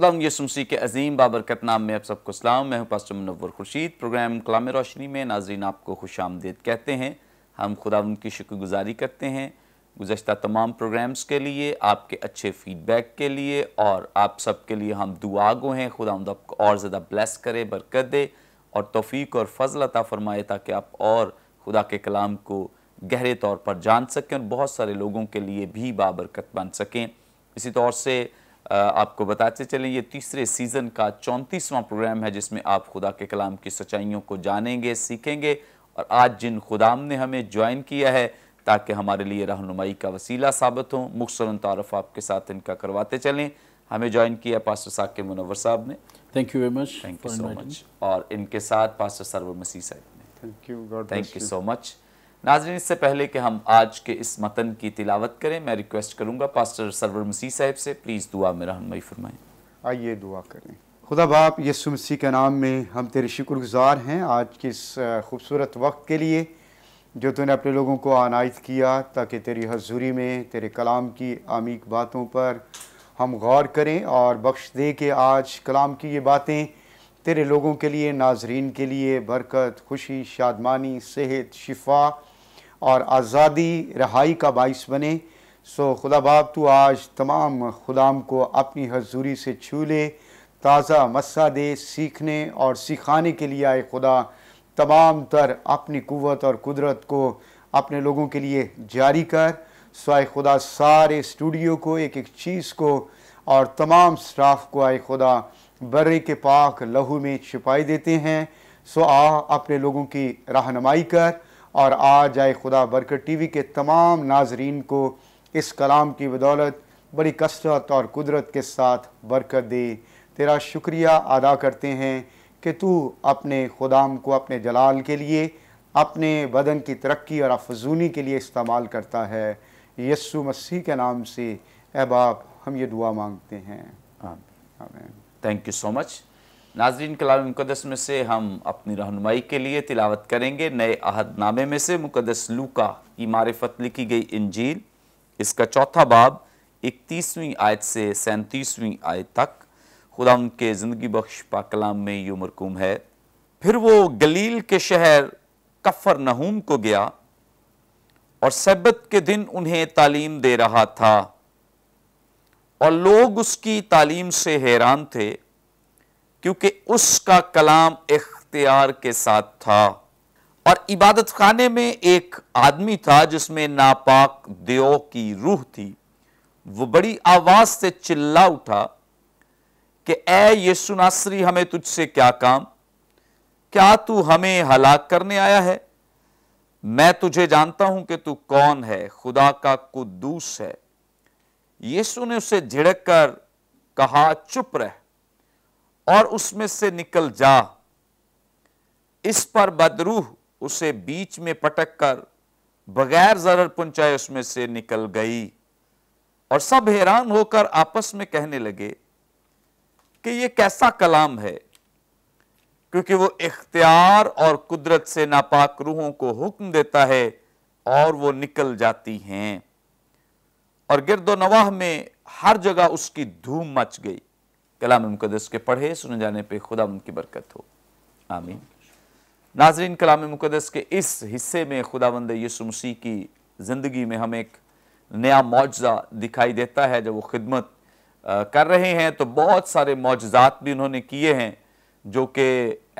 खुदा यसुमसी के अजीम बाबरकत नाम में आप सबको सलाम मैं हूं पास्टर मुनवर खुर्शीद प्रोग्राम कलाम रोशनी में नाजरीन आपको खुश आमदेद कहते हैं हम खुदा उनकी शुक्रगुजारी करते हैं गुज्त तमाम प्रोग्राम्स के लिए आपके अच्छे फीडबैक के लिए और आप सब के लिए हम दुआ गो हैं खुदा आपको और ज़्यादा ब्लेस करे बरकत दे और तोफ़ी और फजल अता फ़रमाए ताकि आप और खुदा के कलाम को गहरे तौर पर जान सकें और बहुत सारे लोगों के लिए भी बाबरकत बन सकें इसी तौर से आपको बताते चलें ये तीसरे सीज़न का चौंतीसवां प्रोग्राम है जिसमें आप खुदा के कलाम की सच्चाइयों को जानेंगे सीखेंगे और आज जिन खुदाम ने हमें ज्वाइन किया है ताकि हमारे लिए रहनुमाई का वसीला साबित हो मुखसर तारफ़ आपके साथ इनका करवाते चलें हमें ज्वाइन किया पास्टर साकिब मुनवर साहब ने thank you very much thank you so much और इनके साथ पास्टर सरवर मसीह साहब ने thank you thank you so much नाजरीन इससे पहले कि हम आज के इस मतन की तिलावत करें मैं रिक्वेस्ट करूंगा पास्टर सरवर मसीह साहब से प्लीज़ दुआ में रहनमई फरमाएँ आइए दुआ करें खुदा बाप यसु मसीह के नाम में हम तेरे शुक्रगुजार हैं आज के इस खूबसूरत वक्त के लिए जो तूने अपने लोगों को आनायत किया ताकि तेरी हजूरी में तेरे कलाम की आमीक बातों पर हम गौर करें और बख्श दे के आज कलाम की ये बातें तेरे लोगों के लिए नाजरीन के लिए बरकत खुशी शादमानी सेहत शिफा और आज़ादी रहाई का बायस बने सो खुदा बाप तो आज तमाम खुदाम को अपनी हजूरी से छू ले ताज़ा मस्सा दे सीखने और सिखाने के लिए आए खुदा तमाम तर अपनी कुत और कुदरत को अपने लोगों के लिए जारी कर सोए खुदा सारे स्टूडियो को एक एक चीज़ को और तमाम स्टाफ को आए खुदा बर्रे के पाक लहू में छिपाई देते हैं सो आ अपने लोगों की रहनमाई कर और आज आए खुदा बरकत टी वी के तमाम नाजरीन को इस कलाम की बदौलत बड़ी कसरत और कुदरत के साथ बरकत दे तेरा शुक्रिया अदा करते हैं कि तू अपने खुदाम को अपने जलाल के लिए अपने बदन की तरक्की और अफजूनी के लिए इस्तेमाल करता है यस्सु मसीह के नाम से अहबाब हम ये दुआ मांगते हैं थैंक यू सो मच नाजरीन कलाम मुकदस में से हम अपनी रहनुमाई के लिए तिलावत करेंगे नए अहदनामे में से मुकदस लूका की मारफत लिखी गई इंजील इसका चौथा बाब इकतीसवीं आयत से सैंतीसवीं आयत तक खुदा उनके ज़िंदगी बख्श पा कलाम में यू मरकूम है फिर वो गलील के शहर कफ़र नहूम को गया और सब्बत के दिन उन्हें तालीम दे रहा था और लोग उसकी तालीम से हैरान थे क्योंकि उसका कलाम इख्तियार के साथ था और इबादत खाने में एक आदमी था जिसमें नापाक देव की रूह थी वो बड़ी आवाज से चिल्ला उठा कि ऐ यीशु नासरी हमें तुझसे क्या काम क्या तू हमें हलाक करने आया है मैं तुझे जानता हूं कि तू कौन है खुदा का कुदूस है यीशु ने उसे झिड़क कर कहा चुप रह और उसमें से निकल जा इस पर बदरूह उसे बीच में पटक कर बगैर जरर पहुंचाए उसमें से निकल गई और सब हैरान होकर आपस में कहने लगे कि यह कैसा कलाम है क्योंकि वो इख्तियार और कुदरत से नापाक रूहों को हुक्म देता है और वो निकल जाती हैं और गिरदो नवाह में हर जगह उसकी धूम मच गई कलाम मुकदस के पढ़े सुने जाने पर खुदा उनकी बरकत हो आमीन नाजरीन कलाम मुकदस के इस हिस्से में बंद यसु मसीह की ज़िंदगी में हम एक नया मुआजा दिखाई देता है जब वो खिदमत कर रहे हैं तो बहुत सारे मुआजात भी उन्होंने किए हैं जो कि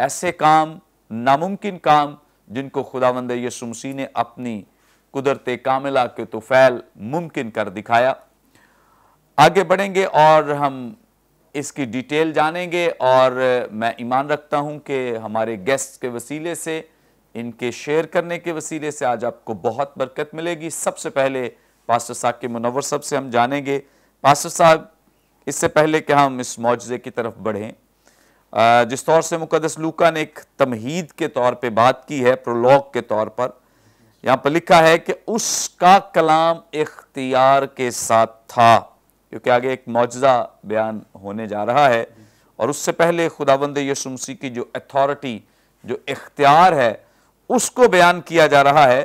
ऐसे काम नामुमकिन काम जिनको खुदावंद यसु मसीह ने अपनी कुदरत कामिला के तुफैल मुमकिन कर दिखाया आगे बढ़ेंगे और हम इसकी डिटेल जानेंगे और मैं ईमान रखता हूं कि हमारे गेस्ट के वसीले से इनके शेयर करने के वसीले से आज आपको बहुत बरकत मिलेगी सबसे पहले पास्टर साहब के मुनवर साहब से हम जानेंगे पास्टर साहब इससे पहले कि हम इस मुआजे की तरफ बढ़ें जिस तौर से मुकदस लूका ने एक तमहीद के तौर पे बात की है प्रोलॉग के तौर पर यहाँ पर लिखा है कि उसका कलाम इख्तियार के साथ था क्योंकि आगे एक मुआजा बयान होने जा रहा है और उससे पहले खुदाबंद यसु की जो अथॉरिटी जो इख्तियार है उसको बयान किया जा रहा है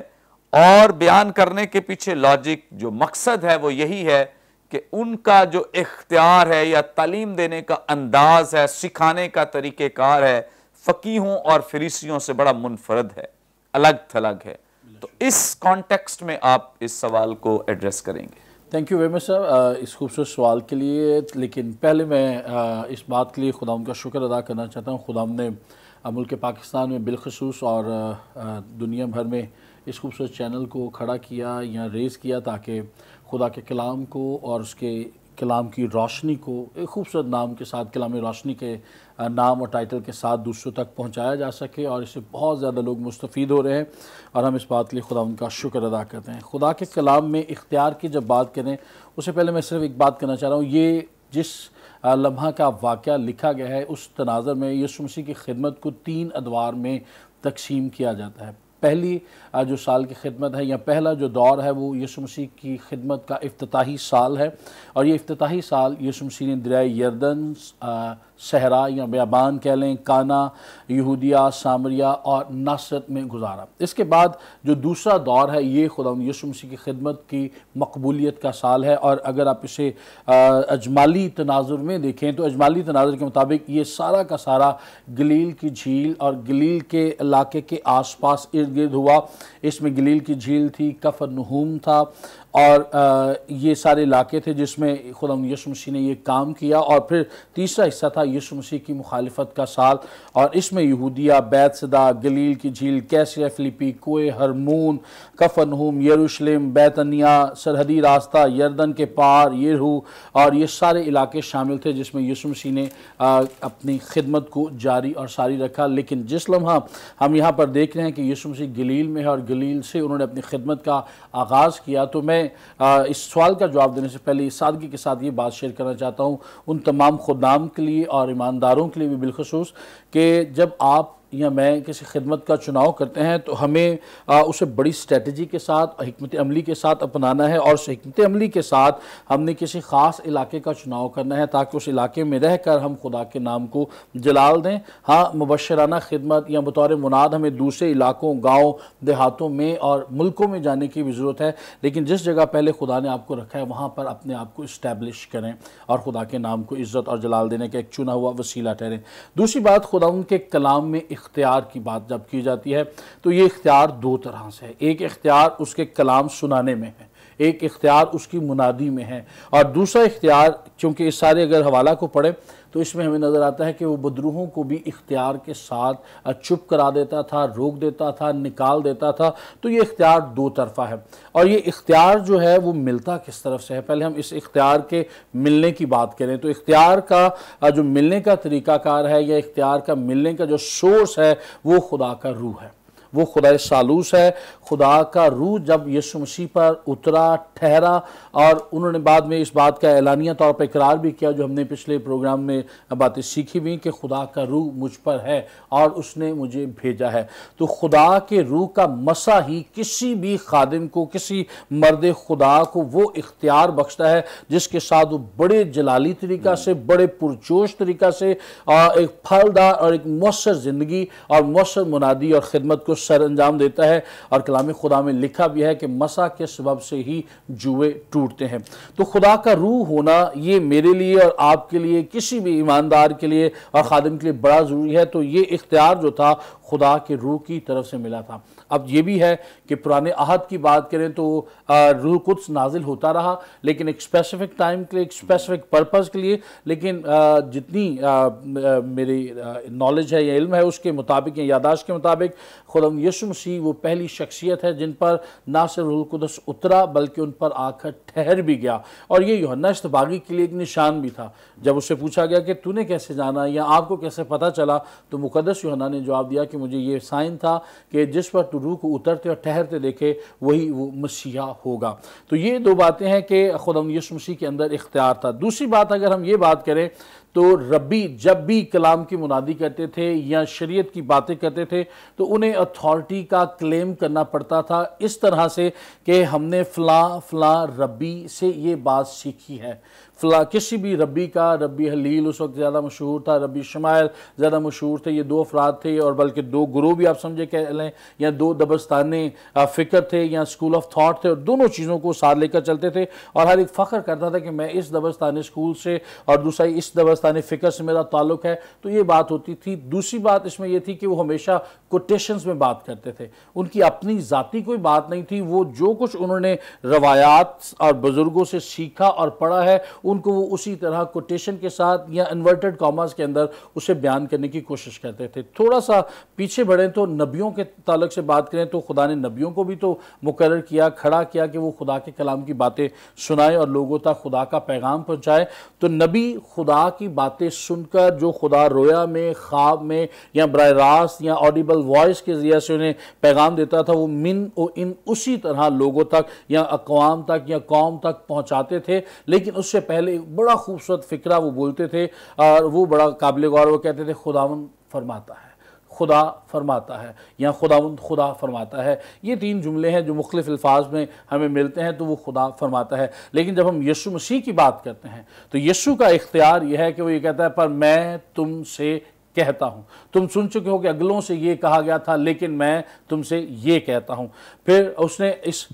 और बयान करने के पीछे लॉजिक जो मकसद है वो यही है कि उनका जो इख्तियार है या तालीम देने का अंदाज है सिखाने का तरीक़ेकार है फ़कीहों और फरीसियों से बड़ा मुनफरद है अलग थलग है तो इस कॉन्टेक्स्ट में आप इस सवाल को एड्रेस करेंगे thank you very much sir इस खूबसूरत सवाल के लिए लेकिन पहले मैं uh, इस बात के लिए ख़ुदा का शुक्र अदा करना चाहता हूँ खुदा ने मुल्क पाकिस्तान में बिलखसूस और uh, uh, दुनिया भर में इस खूबसूरत चैनल को खड़ा किया या रेज़ किया ताकि खुदा के कलाम को और उसके कलाम की रोशनी को एक खूबसूरत नाम के साथ कलाम रोशनी के नाम और टाइटल के साथ दूसरों तक पहुंचाया जा सके और इससे बहुत ज़्यादा लोग मुस्तफ़ हो रहे हैं और हम इस बात के लिए खुदा उनका शुक्र अदा करते हैं खुदा के कलाम में इख्तियार की जब बात करें उससे पहले मैं सिर्फ एक बात करना चाह रहा हूँ ये जिस लम्हा का वाक़ लिखा गया है उस तनाज़र में यसुमसी की खिदमत को तीन अदवार में तकसीम किया जाता है पहली जो साल की खिदमत है या पहला जो दौर है वो यसु मसीह की खिदमत का अफ्ताही साल है और ये अफ्ती साल यसु मसीह ने दरिया यर्दन सहरा या बेबान कह लें काना यहूदिया सामरिया और नासरत में गुजारा इसके बाद जो दूसरा दौर है ये खुदा यसु मसीह की खिदमत की मकबूलीत का साल है और अगर आप इसे अजमाली तनाजुर में देखें तो अजमाली तनाजुर के मुताबिक ये सारा का सारा गलील की झील और गलील के इलाके के आस पास इर्द गिर्द हुआ इसमें गलील की झील थी कफर नहूम था और ये सारे इलाके थे जिसमें खुदा यीशु मसीह ने ये काम किया और फिर तीसरा हिस्सा था यीशु मसीह की मुखालफत का साल और इसमें यहूदिया बैतसदा गलील की झील कैसर फिलिपी कोए हरमून कफ़न हम यरूशलेम बैतनिया सरहदी रास्ता यर्दन के पार येहू और ये सारे इलाके शामिल थे जिसमें यीशु मसीह ने अपनी खिदमत को जारी और सारी रखा लेकिन जिस लम्हा हम यहाँ पर देख रहे हैं कि यीशु मसीह गलील में है और गलील से उन्होंने अपनी खिदमत का आगाज़ किया तो मैं मैं इस सवाल का जवाब देने से पहले इस सादगी के साथ ये बात शेयर करना चाहता हूँ उन तमाम खुदाम के लिए और ईमानदारों के लिए भी बिलखसूस कि जब आप या मैं किसी खिदमत का चुनाव करते हैं तो हमें आ, उसे बड़ी स्ट्रेटजी के साथ हमत अमली के साथ अपनाना है और उस हमत अमली के साथ हमने किसी ख़ास इलाके का चुनाव करना है ताकि उस इलाके में रह कर हम खुदा के नाम को जलाल दें हाँ मुबशराना खिदमत या बतौर मुनाद हमें दूसरे इलाकों गाँव देहातों में और मुल्कों में जाने की भी ज़रूरत है लेकिन जिस जगह पहले खुदा ने आपको रखा है वहाँ पर अपने आप को इस्टेब्लिश करें और खुदा के नाम को इज़्ज़त और जलाल देने का एक चुना हुआ वसीला ठहरें दूसरी बात खुदा उनके कलाम में इख्तियार की बात जब की जाती है तो ये इख्तियार दो तरह से है एक इख्तियार उसके कलाम सुनाने में है एक इख्तियार उसकी मुनादी में है और दूसरा इख्तियार चूँकि इस सारे अगर हवाला को पढ़े तो इसमें हमें नज़र आता है कि वो बदरूहों को भी इख्तियार के साथ चुप करा देता था रोक देता था निकाल देता था तो ये इख्तियार दो तरफा है और ये इख्तियार जो है वो मिलता किस तरफ से है पहले हम इस इख्तियार के मिलने की बात करें तो इख्तियार का जो मिलने का तरीक़ाकार है या इख्तियार का मिलने का जो सोर्स है वो खुदा का रूह है वो खुदा सालूस है खुदा का रूह जब यीशु मसीह पर उतरा ठहरा और उन्होंने बाद में इस बात का एलानिया तौर पर इकरार भी किया जो हमने पिछले प्रोग्राम में बातें सीखी हुई कि खुदा का रूह मुझ पर है और उसने मुझे भेजा है तो खुदा के रूह का मसा ही किसी भी खादिम को किसी मर्द खुदा को वो इख्तियार बख्शता है जिसके साथ वो बड़े जलाली तरीका से बड़े पुरजोश तरीका से एक फलदार और एक मौसर ज़िंदगी और मौसर मुनादी और ख़िदमत को सर अंजाम देता है और कलाम खुदा में लिखा भी है कि मसा के सबब से ही जुए टूटते हैं तो खुदा का रूह होना ये मेरे लिए और आपके लिए किसी भी ईमानदार के लिए और खादम के लिए बड़ा ज़रूरी है तो ये इख्तियार जो था खुदा के रूह की तरफ से मिला था अब ये भी है कि पुराने अहद की बात करें तो रूह कुछ नाजिल होता रहा लेकिन एक स्पेसिफिक टाइम के लिए एक स्पेसिफिक पर्पज़ के लिए लेकिन जितनी मेरी नॉलेज है या इल्म है उसके मुताबिक या यादाश्त के मुताबिक खुदा यसु मसीह वो पहली शख्सियत है जिन पर ना सिर्फ रूलकुदस उतरा बल्कि उन पर आकर ठहर भी गया और ये योहन्ना इस्तबागी के लिए एक निशान भी था जब उससे पूछा गया कि तूने कैसे जाना या आपको कैसे पता चला तो मुकदस योहन्ना ने जवाब दिया कि कि मुझे ये साइन था कि जिस वक्त रूह को उतरते और ठहरते देखे वही वो मसीहा होगा तो ये दो बातें हैं कि खुद यीशु मसीह के अंदर इख्तियार था दूसरी बात अगर हम ये बात करें तो रब्बी जब भी कलाम की मुनादी करते थे या शरीयत की बातें करते थे तो उन्हें अथॉरिटी का क्लेम करना पड़ता था इस तरह से कि हमने फ़लाँ फ़लाँ रबी से ये बात सीखी है फ़ला किसी भी रबी का रबी हलील उस वक्त ज़्यादा मशहूर था रबी शमायल ज़्यादा मशहूर थे ये दो अफराद थे और बल्कि दो ग्रोह भी आप समझे कह लें या दो दबस्तान फ़िक्र थे या स्कूल ऑफ थाट थे और दोनों चीज़ों को साथ लेकर चलते थे और हर एक फ़ख्र करता था कि मैं इस दबस्तान स्कूल से और दूसरा इस दबरस्तान दस्तान फ़िक्र से मेरा ताल्लुक है तो ये बात होती थी दूसरी बात इसमें यह थी कि वो हमेशा कोटेशंस में बात करते थे उनकी अपनी ज़ाती कोई बात नहीं थी वो जो कुछ उन्होंने रवायात और बुज़ुर्गों से सीखा और पढ़ा है उनको वो उसी तरह कोटेशन के साथ या इन्वर्टेड कॉमर्स के अंदर उसे बयान करने की कोशिश करते थे थोड़ा सा पीछे बढ़ें तो नबियों के तलक़ से बात करें तो खुदा ने नबियों को भी तो मुकर किया खड़ा किया कि वो खुदा के कलाम की बातें सुनाएं और लोगों तक खुदा का पैगाम पहुँचाएँ तो नबी खुदा की बातें सुनकर जो खुदा रोया में ख्वाब में या बर रास्त या ऑडिबल वॉइस के ज़रिए से उन्हें पैगाम देता था वो मिन व इन उसी तरह लोगों तक या अकवाम तक या कौम तक पहुँचाते थे लेकिन उससे पहले बड़ा खूबसूरत फ़िक्रा वो बोलते थे और वो बड़ा काबिल गौर वो कहते थे खुदावन फरमाता है खुदा फरमाता है या खुदा खुदा फरमाता है ये तीन जुमले हैं जो मुख्तफ अल्फाज में हमें मिलते हैं तो वो खुदा फरमाता है लेकिन जब हम यीशु मसीह की बात करते हैं तो यीशु का इख्तियार यह है कि वो ये कहता है पर मैं तुमसे कहता हूँ तुम सुन चुके हो कि अगलों से ये कहा गया था लेकिन मैं तुमसे ये कहता हूँ फिर उसने इस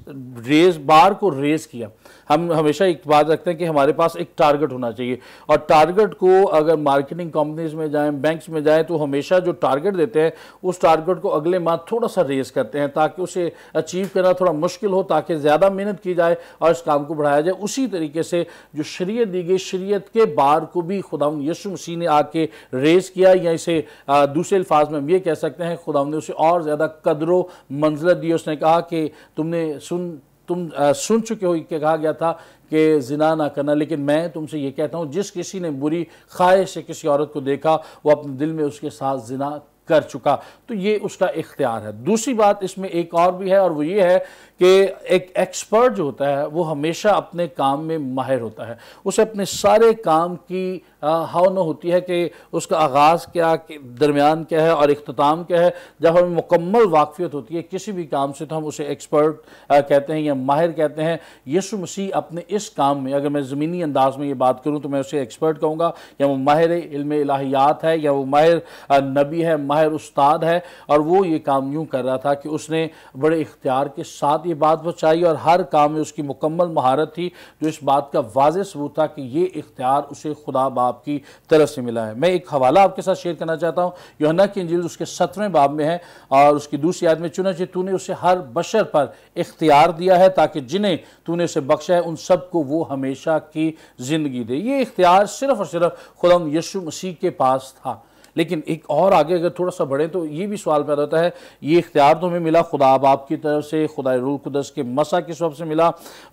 रेज बार को रेज किया हम हमेशा एक बात रखते हैं कि हमारे पास एक टारगेट होना चाहिए और टारगेट को अगर मार्केटिंग कंपनीज में जाएं बैंक्स में जाएं तो हमेशा जो टारगेट देते हैं उस टारगेट को अगले माह थोड़ा सा रेस करते हैं ताकि उसे अचीव करना थोड़ा मुश्किल हो ताकि ज़्यादा मेहनत की जाए और इस काम को बढ़ाया जाए उसी तरीके से जो शरीय दी गई शरीत के बार को भी खुदा यशु मसीह ने आके रेस किया या इसे दूसरे अल्फाज में हम ये कह सकते हैं खुदा ने उसे और ज़्यादा कदरों मंजिलत दी उसने कहा कि तुमने सुन तुम आ, सुन चुके हो कि कहा गया था कि जिना ना करना लेकिन मैं तुमसे ये कहता हूँ जिस किसी ने बुरी ख्वाहिश से किसी औरत को देखा वो अपने दिल में उसके साथ जिना कर चुका तो ये उसका इख्तियार है दूसरी बात इसमें एक और भी है और वो ये है कि एक एक्सपर्ट जो होता है वो हमेशा अपने काम में माहिर होता है उसे अपने सारे काम की न होती है कि उसका आगाज़ क्या दरमियान क्या है और अख्ताम क्या है जब हमें मुकम्मल वाकफियत होती है किसी भी काम से तो हम उसे एक्सपर्ट कहते हैं या माहिर कहते हैं यसु मसीह अपने इस काम में अगर मैं ज़मीनी अंदाज में ये बात करूँ तो मैं उसे एक्सपर्ट कहूँगा या वो माहिर इल्म इलाहियात है या वो माहिर नबी है माहिर उस्ताद है और वो ये काम यूँ कर रहा था कि उसने बड़े इख्तियार के साथ ये बात बचाई और हर काम में उसकी मुकम्मल महारत थी जो इस बात का वाज सबूत था कि ये इख्तियार उसे खुदा बाप की तरफ से मिला है मैं एक हवाला आपके साथ शेयर करना चाहता हूँ योना की अंजील उसके सत्रहवें बाब में है और उसकी दूसरी याद में चुना चाहिए तूने उसे हर बशर पर इख्तियार दिया है ताकि जिन्हें तूने उसे बख्शा है उन सबको वो हमेशा की ज़िंदगी दे ये इख्तियार सिर्फ़ और सिर्फ खुदा यशु मसीह के पास था लेकिन एक और आगे अगर थोड़ा सा बढ़ें तो ये भी सवाल पैदा होता है ये इख्तियार तो हमें मिला खुदा बाप की तरफ से खुदा रुलकदस के मसा के सब से मिला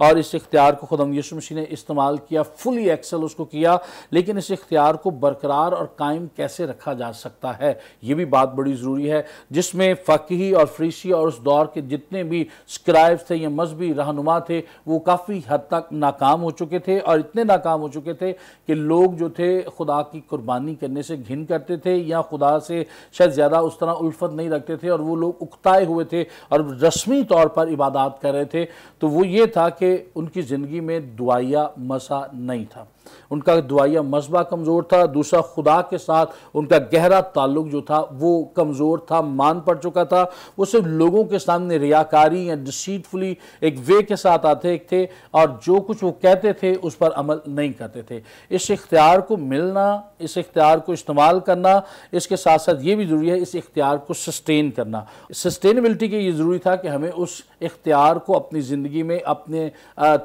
और इस इख्तियार को खुदम यसु मसी ने इस्तेमाल किया फुली एक्सल उसको किया लेकिन इस इख्तियार को बरकरार और कायम कैसे रखा जा सकता है ये भी बात बड़ी ज़रूरी है जिसमें फ़कीही और फ्रीसी और उस दौर के जितने भी स्क्राइब थे या मजहबी रहनुमा थे वो काफ़ी हद तक नाकाम हो चुके थे और इतने नाकाम हो चुके थे कि लोग जो थे खुदा की कुर्बानी करने से घिन करते थे थे या खुदा से शायद ज़्यादा उस तरह उल्फत नहीं रखते थे और वो लोग उकताए हुए थे और रस्मी तौर पर इबादत कर रहे थे तो वो ये था कि उनकी ज़िंदगी में दुआया मसा नहीं था उनका दुआया मजबा कमज़ोर था दूसरा खुदा के साथ उनका गहरा ताल्लुक जो था वो कमज़ोर था मान पड़ चुका था वो सिर्फ लोगों के सामने रियाकारी या डिसीटफुली एक वे के साथ आते थे और जो कुछ वो कहते थे उस पर अमल नहीं करते थे इस इख्तियार को मिलना इस इख्तियार को इस्तेमाल करना इसके साथ साथ ये भी ज़रूरी है इस इख्तियार को सस्टेन करना सस्टेनेबिलिटी के ये ज़रूरी था कि हमें उस इख्तियार को अपनी ज़िंदगी में अपने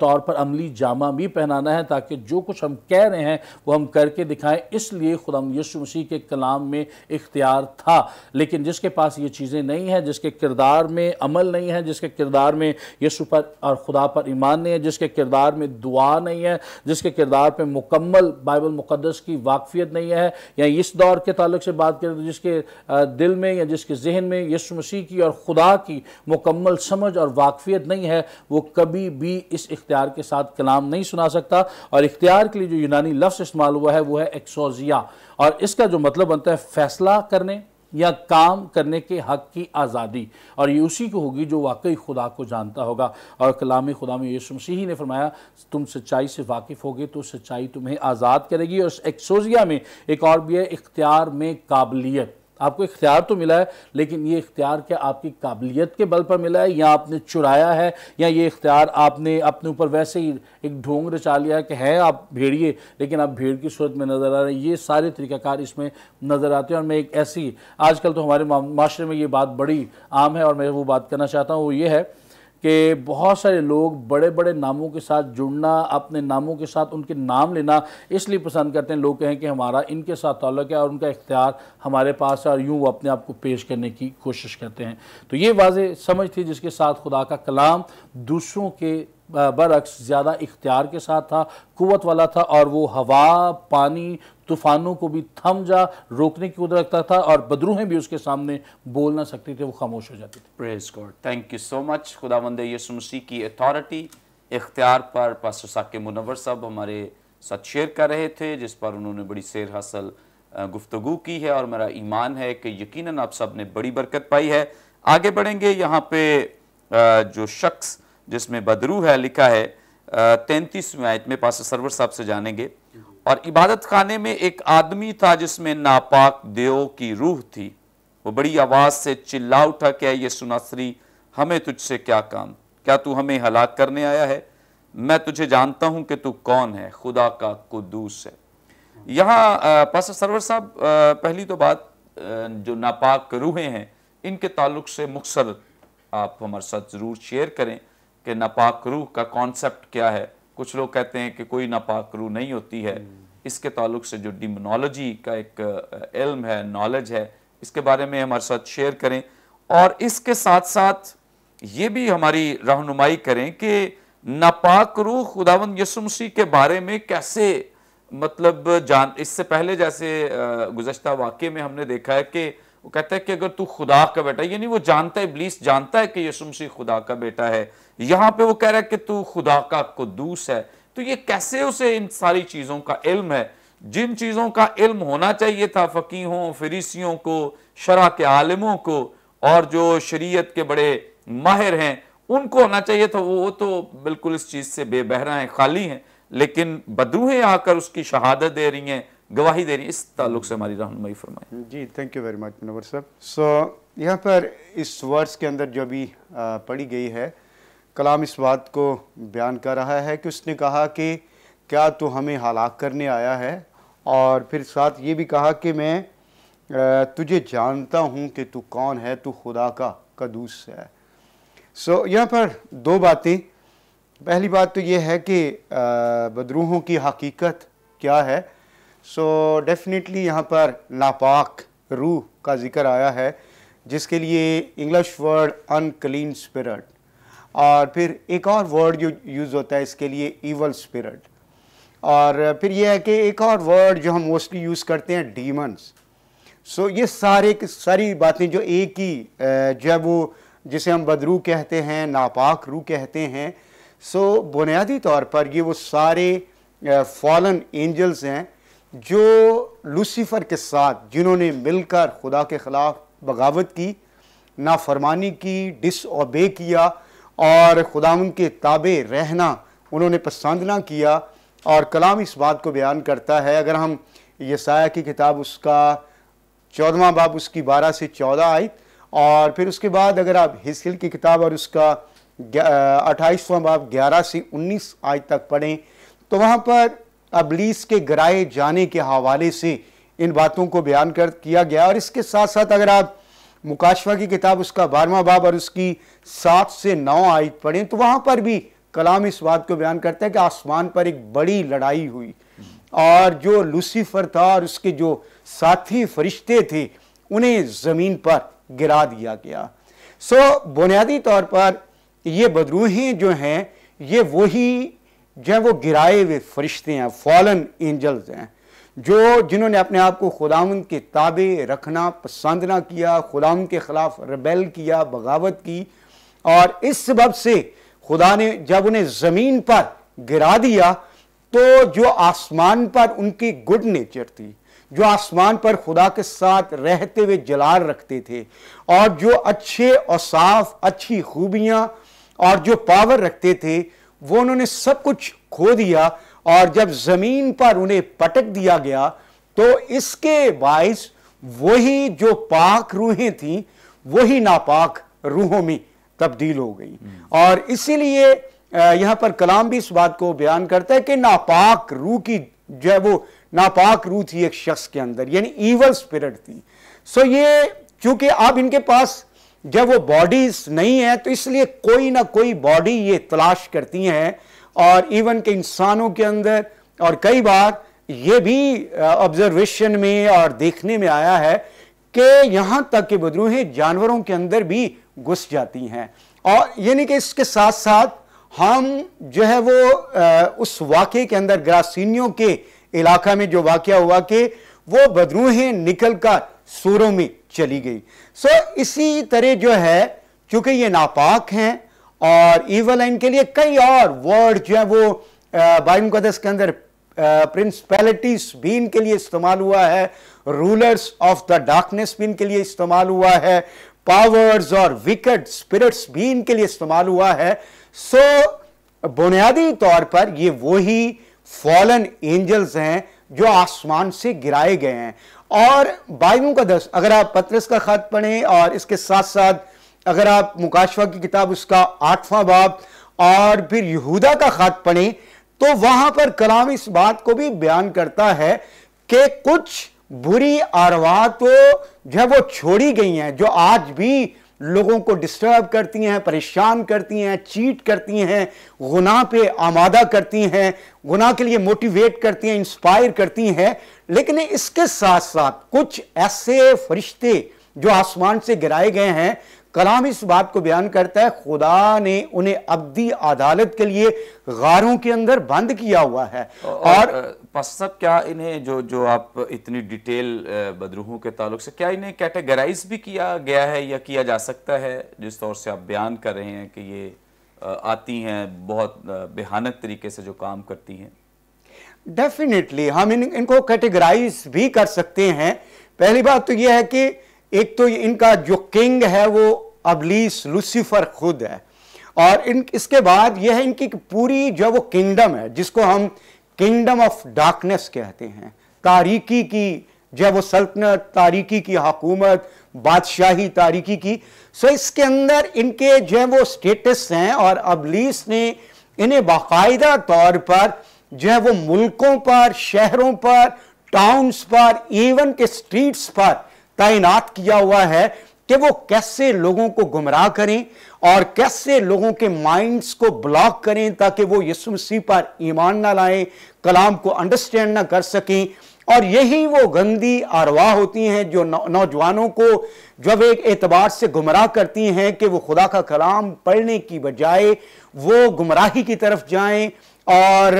तौर पर अमली जामा भी पहनाना है ताकि जो कुछ हम हम कह रहे हैं वो हम करके दिखाएं इसलिए खुदम यीशु मसीह के कलाम में इख्तियार था लेकिन जिसके पास ये चीज़ें नहीं हैं जिसके किरदार में अमल नहीं है जिसके किरदार में यीशु पर और खुदा पर ईमान नहीं है जिसके किरदार में दुआ नहीं है जिसके किरदार पर मुकम्मल बाइबल मुक़दस की वाकफियत नहीं है या इस दौर के तल्ल से बात करें तो जिसके दिल में या जिसके जहन में यीशु मसीह की और खुदा की मुकम्मल समझ और वाकफियत नहीं है वो कभी भी इस इख्तियार के साथ कलाम नहीं सुना सकता और इख्तियार के लिए जो यूनानी लफ्स इस्तेमाल हुआ है वो है एक्सोजिया और इसका जो मतलब बनता है फैसला करने या काम करने के हक की आज़ादी और ये उसी को होगी जो वाकई खुदा को जानता होगा और कलाम खुदा में यीशु मसीह ने फरमाया तुम सच्चाई से वाकिफ होगे तो सच्चाई तुम्हें आज़ाद करेगी और एक्सोजिया में एक और भी है इख्तियार में काबिलियत आपको इख्तियार तो मिला है लेकिन ये इख्तियार क्या आपकी काबिलियत के बल पर मिला है या आपने चुराया है या ये इख्तियार आपने अपने ऊपर वैसे ही एक ढोंग रचा लिया कि हैं आप भेड़िए लेकिन आप भीड़ की सूरत में नज़र आ रहे हैं ये सारे तरीक़ाकार इसमें नज़र आते हैं और मैं एक ऐसी आजकल तो हमारे माशरे में ये बात बड़ी आम है और मैं वो बात करना चाहता हूँ वो ये है कि बहुत सारे लोग बड़े बड़े नामों के साथ जुड़ना अपने नामों के साथ उनके नाम लेना इसलिए पसंद करते हैं लोग कहें कि हमारा इनके साथ ताल्लुक है और उनका इख्तियार हमारे पास है और यूँ वो अपने आप को पेश करने की कोशिश करते हैं तो ये वाज समझ थी जिसके साथ खुदा का कलाम दूसरों के बरक्स ज़्यादा इख्तियार के साथ था कुत वाला था और वो हवा पानी तूफ़ानों को भी थम जा रोकने की कुदरत रखता था और बदरूहें भी उसके सामने बोल ना सकती थी वो खामोश हो जाती थी praise God thank you so much खुदा मंद यसुमसी की अथॉरिटी इख्तियार पर पास्टर मुनवर साहब हमारे साथ शेयर कर रहे थे जिस पर उन्होंने बड़ी सैर हासिल गुफ्तु की है और मेरा ईमान है कि यकीन आप सब ने बड़ी बरकत पाई है आगे बढ़ेंगे यहाँ पे जो शख्स जिसमें बदरू है लिखा है तैंतीसवीं आयत में पास सरवर साहब से जानेंगे और इबादत खाने में एक आदमी था जिसमें नापाक देव की रूह थी वो बड़ी आवाज़ से चिल्ला उठा क्या ये सुनासरी हमें तुझसे क्या काम क्या तू हमें हलाक करने आया है मैं तुझे जानता हूं कि तू कौन है खुदा का कुदूस है यहाँ पास सरवर साहब पहली तो बात जो नापाक रूहें हैं इनके ताल्लुक से मुखसर आप हमारे साथ ज़रूर शेयर करें कि नापाक रूह का कॉन्सेप्ट क्या है कुछ लोग कहते हैं कि कोई नापाक रूह नहीं होती है हम्म। इसके ताल्लुक से जो डिमोनोलॉजी का एक इल्म है नॉलेज है इसके बारे में हमारे साथ शेयर करें और इसके साथ साथ ये भी हमारी रहनुमाई करें कि नापाक रूह खुदावंद यसुमसी के बारे में कैसे मतलब जान इससे पहले जैसे गुजशत वाक्य में हमने देखा है कि वो कहता है कि अगर तू खुदा का बेटा यानी वो जानता है इब्लीस जानता है कि यसुमसी खुदा का बेटा है यहाँ पे वो कह रहा है कि तू खुदा का कुदूस है तो ये कैसे उसे इन सारी चीज़ों का इल्म है जिन चीज़ों का इल्म होना चाहिए था फ़कीहों फरीसियों को शरा के आलमों को और जो शरीयत के बड़े माहिर हैं उनको होना चाहिए था वो तो बिल्कुल इस चीज़ से बेबहरा है खाली हैं लेकिन बदरूहें आकर उसकी शहादत दे रही हैं गवाही दे रही हैं इस ताल्लुक से हमारी रहनुमाई फरमाई जी thank you very much Manawar साहब सो यहाँ पर इस वर्ष के अंदर जो अभी पढ़ी गई है कलाम इस बात को बयान कर रहा है कि उसने कहा कि क्या तू हमें हलाक करने आया है और फिर साथ ये भी कहा कि मैं तुझे जानता हूँ कि तू कौन है तू खुदा का कदूस है सो so, यहाँ पर दो बातें पहली बात तो ये है कि बदरूहों की हकीकत क्या है सो so, डेफिनेटली यहाँ पर नापाक रूह का जिक्र आया है जिसके लिए इंग्लिश वर्ड अनकलीन स्पिरट और फिर एक और वर्ड जो यूज़ होता है इसके लिए ईवल स्पिरिट और फिर यह है कि एक और वर्ड जो हम मोस्टली यूज़ करते हैं डीमंस सो ये सारे सारी बातें जो एक ही जो है वो जिसे हम बदरू कहते हैं नापाक रू कहते हैं सो बुनियादी तौर पर ये वो सारे फॉलन एंजल्स हैं जो लूसीफ़र के साथ जिन्होंने मिलकर खुदा के ख़िलाफ़ बगावत की नाफरमानी की डिसबे किया और खुदा के ताबे रहना उन्होंने पसंद ना किया और कलाम इस बात को बयान करता है अगर हम यसाया की किताब उसका चौदवा बाब उसकी बारह से चौदह आई और फिर उसके बाद अगर आप हिस्सिल की किताब और उसका अट्ठाईसवां बाब ग्यारह से उन्नीस आज तक पढ़ें तो वहाँ पर अबलीस के गराए जाने के हवाले से इन बातों को बयान कर किया गया और इसके साथ साथ अगर आप मुकाशवा की किताब उसका बारवा बाब और उसकी सात से नौ आयत पढ़ें तो वहाँ पर भी कलाम इस बात को बयान करते हैं कि आसमान पर एक बड़ी लड़ाई हुई और जो लूसीफर था और उसके जो साथी फरिश्ते थे उन्हें ज़मीन पर गिरा दिया गया सो बुनियादी तौर पर ये बदरूहें जो हैं ये वही जो वो गिराए हुए फरिश्ते हैं फॉलन एंजल्स हैं जो जिन्होंने अपने आप को खुदाउन के ताबे रखना पसंद ना किया खुदा के ख़िलाफ़ रबेल किया बगावत की और इस सबब से खुदा ने जब उन्हें ज़मीन पर गिरा दिया तो जो आसमान पर उनकी गुड नेचर थी जो आसमान पर खुदा के साथ रहते हुए जलाल रखते थे और जो अच्छे और साफ अच्छी खूबियाँ और जो पावर रखते थे वो उन्होंने सब कुछ खो दिया और जब ज़मीन पर उन्हें पटक दिया गया तो इसके बायस वही जो पाक रूहें थीं वही नापाक रूहों में तब्दील हो गई और इसीलिए यहां पर कलाम भी इस बात को बयान करता है कि नापाक रूह की जो है वो नापाक रूह थी एक शख्स के अंदर यानी ईवल स्पिरिट थी सो ये चूंकि अब इनके पास जब वो बॉडीज नहीं है तो इसलिए कोई ना कोई बॉडी ये तलाश करती हैं और इवन के इंसानों के अंदर और कई बार ये भी ऑब्जर्वेशन में और देखने में आया है कि यहाँ तक कि बदरूहें जानवरों के अंदर भी घुस जाती हैं और यानी कि इसके साथ साथ हम जो है वो उस वाक़े के अंदर ग्रासीनियों के इलाका में जो वाक्य हुआ कि वो बदरूहें निकल कर सूरों में चली गई सो इसी तरह जो है चूंकि ये नापाक हैं और ईवल लाइन के लिए कई और वर्ड जो है वो बाइबल मुकदस के अंदर प्रिंसपैलिटीज भी इनके लिए इस्तेमाल हुआ है रूलर्स ऑफ द डार्कनेस भी इनके लिए इस्तेमाल हुआ है पावर्स और विकेट स्पिरिट्स भी इनके लिए इस्तेमाल हुआ है सो so, बुनियादी तौर पर ये वही फॉलन एंजल्स हैं जो आसमान से गिराए गए हैं और बाइबू का दस अगर आप पत्रस का खत पढ़ें और इसके साथ साथ अगर आप मुकाशवा की किताब उसका आठवां बाब और फिर यहूदा का खात पढ़ें तो वहां पर कलाम इस बात को भी बयान करता है कि कुछ बुरी आरवा तो जो है वो छोड़ी गई हैं जो आज भी लोगों को डिस्टर्ब करती हैं परेशान करती हैं चीट करती हैं गुनाह पे आमादा करती हैं गुनाह के लिए मोटिवेट करती हैं इंस्पायर करती हैं लेकिन इसके साथ साथ कुछ ऐसे फरिश्ते जो आसमान से गिराए गए हैं कलाम इस बात को बयान करता है खुदा ने उन्हें अब्दी अदालत के लिए गारों के अंदर बंद किया हुआ है और, और पसब क्या इन्हें जो जो आप इतनी डिटेल बदरूहों के ताल्लुक से क्या इन्हें कैटेगराइज भी किया गया है या किया जा सकता है जिस तौर से आप बयान कर रहे हैं कि ये आती हैं बहुत बेहानक तरीके से जो काम करती हैं डेफिनेटली हम इन इनको कैटेगराइज भी कर सकते हैं पहली बात तो यह है कि एक तो इनका जो किंग है वो अबलीस लूसीफर खुद है और इन इसके बाद यह है इनकी पूरी जो वो किंगडम है जिसको हम किंगडम ऑफ डार्कनेस कहते हैं तारीकी की जो वो सल्तनत तारीकी की हकूमत बादशाही तारीकी की सो इसके अंदर इनके जो वो स्टेटस हैं और अबलीस ने इन्हें बाकायदा तौर पर जो है वो मुल्कों पर शहरों पर टाउन्स पर इवन के स्ट्रीट्स पर तैनात किया हुआ है कि वो कैसे लोगों को गुमराह करें और कैसे लोगों के माइंड्स को ब्लॉक करें ताकि वो यीशु मसीह पर ईमान ना लाएं कलाम को अंडरस्टैंड ना कर सकें और यही वो गंदी आरवाह होती हैं जो नौजवानों को जब एक एतबार से गुमराह करती हैं कि वो खुदा का कलाम पढ़ने की बजाय वो गुमराही की तरफ जाएं और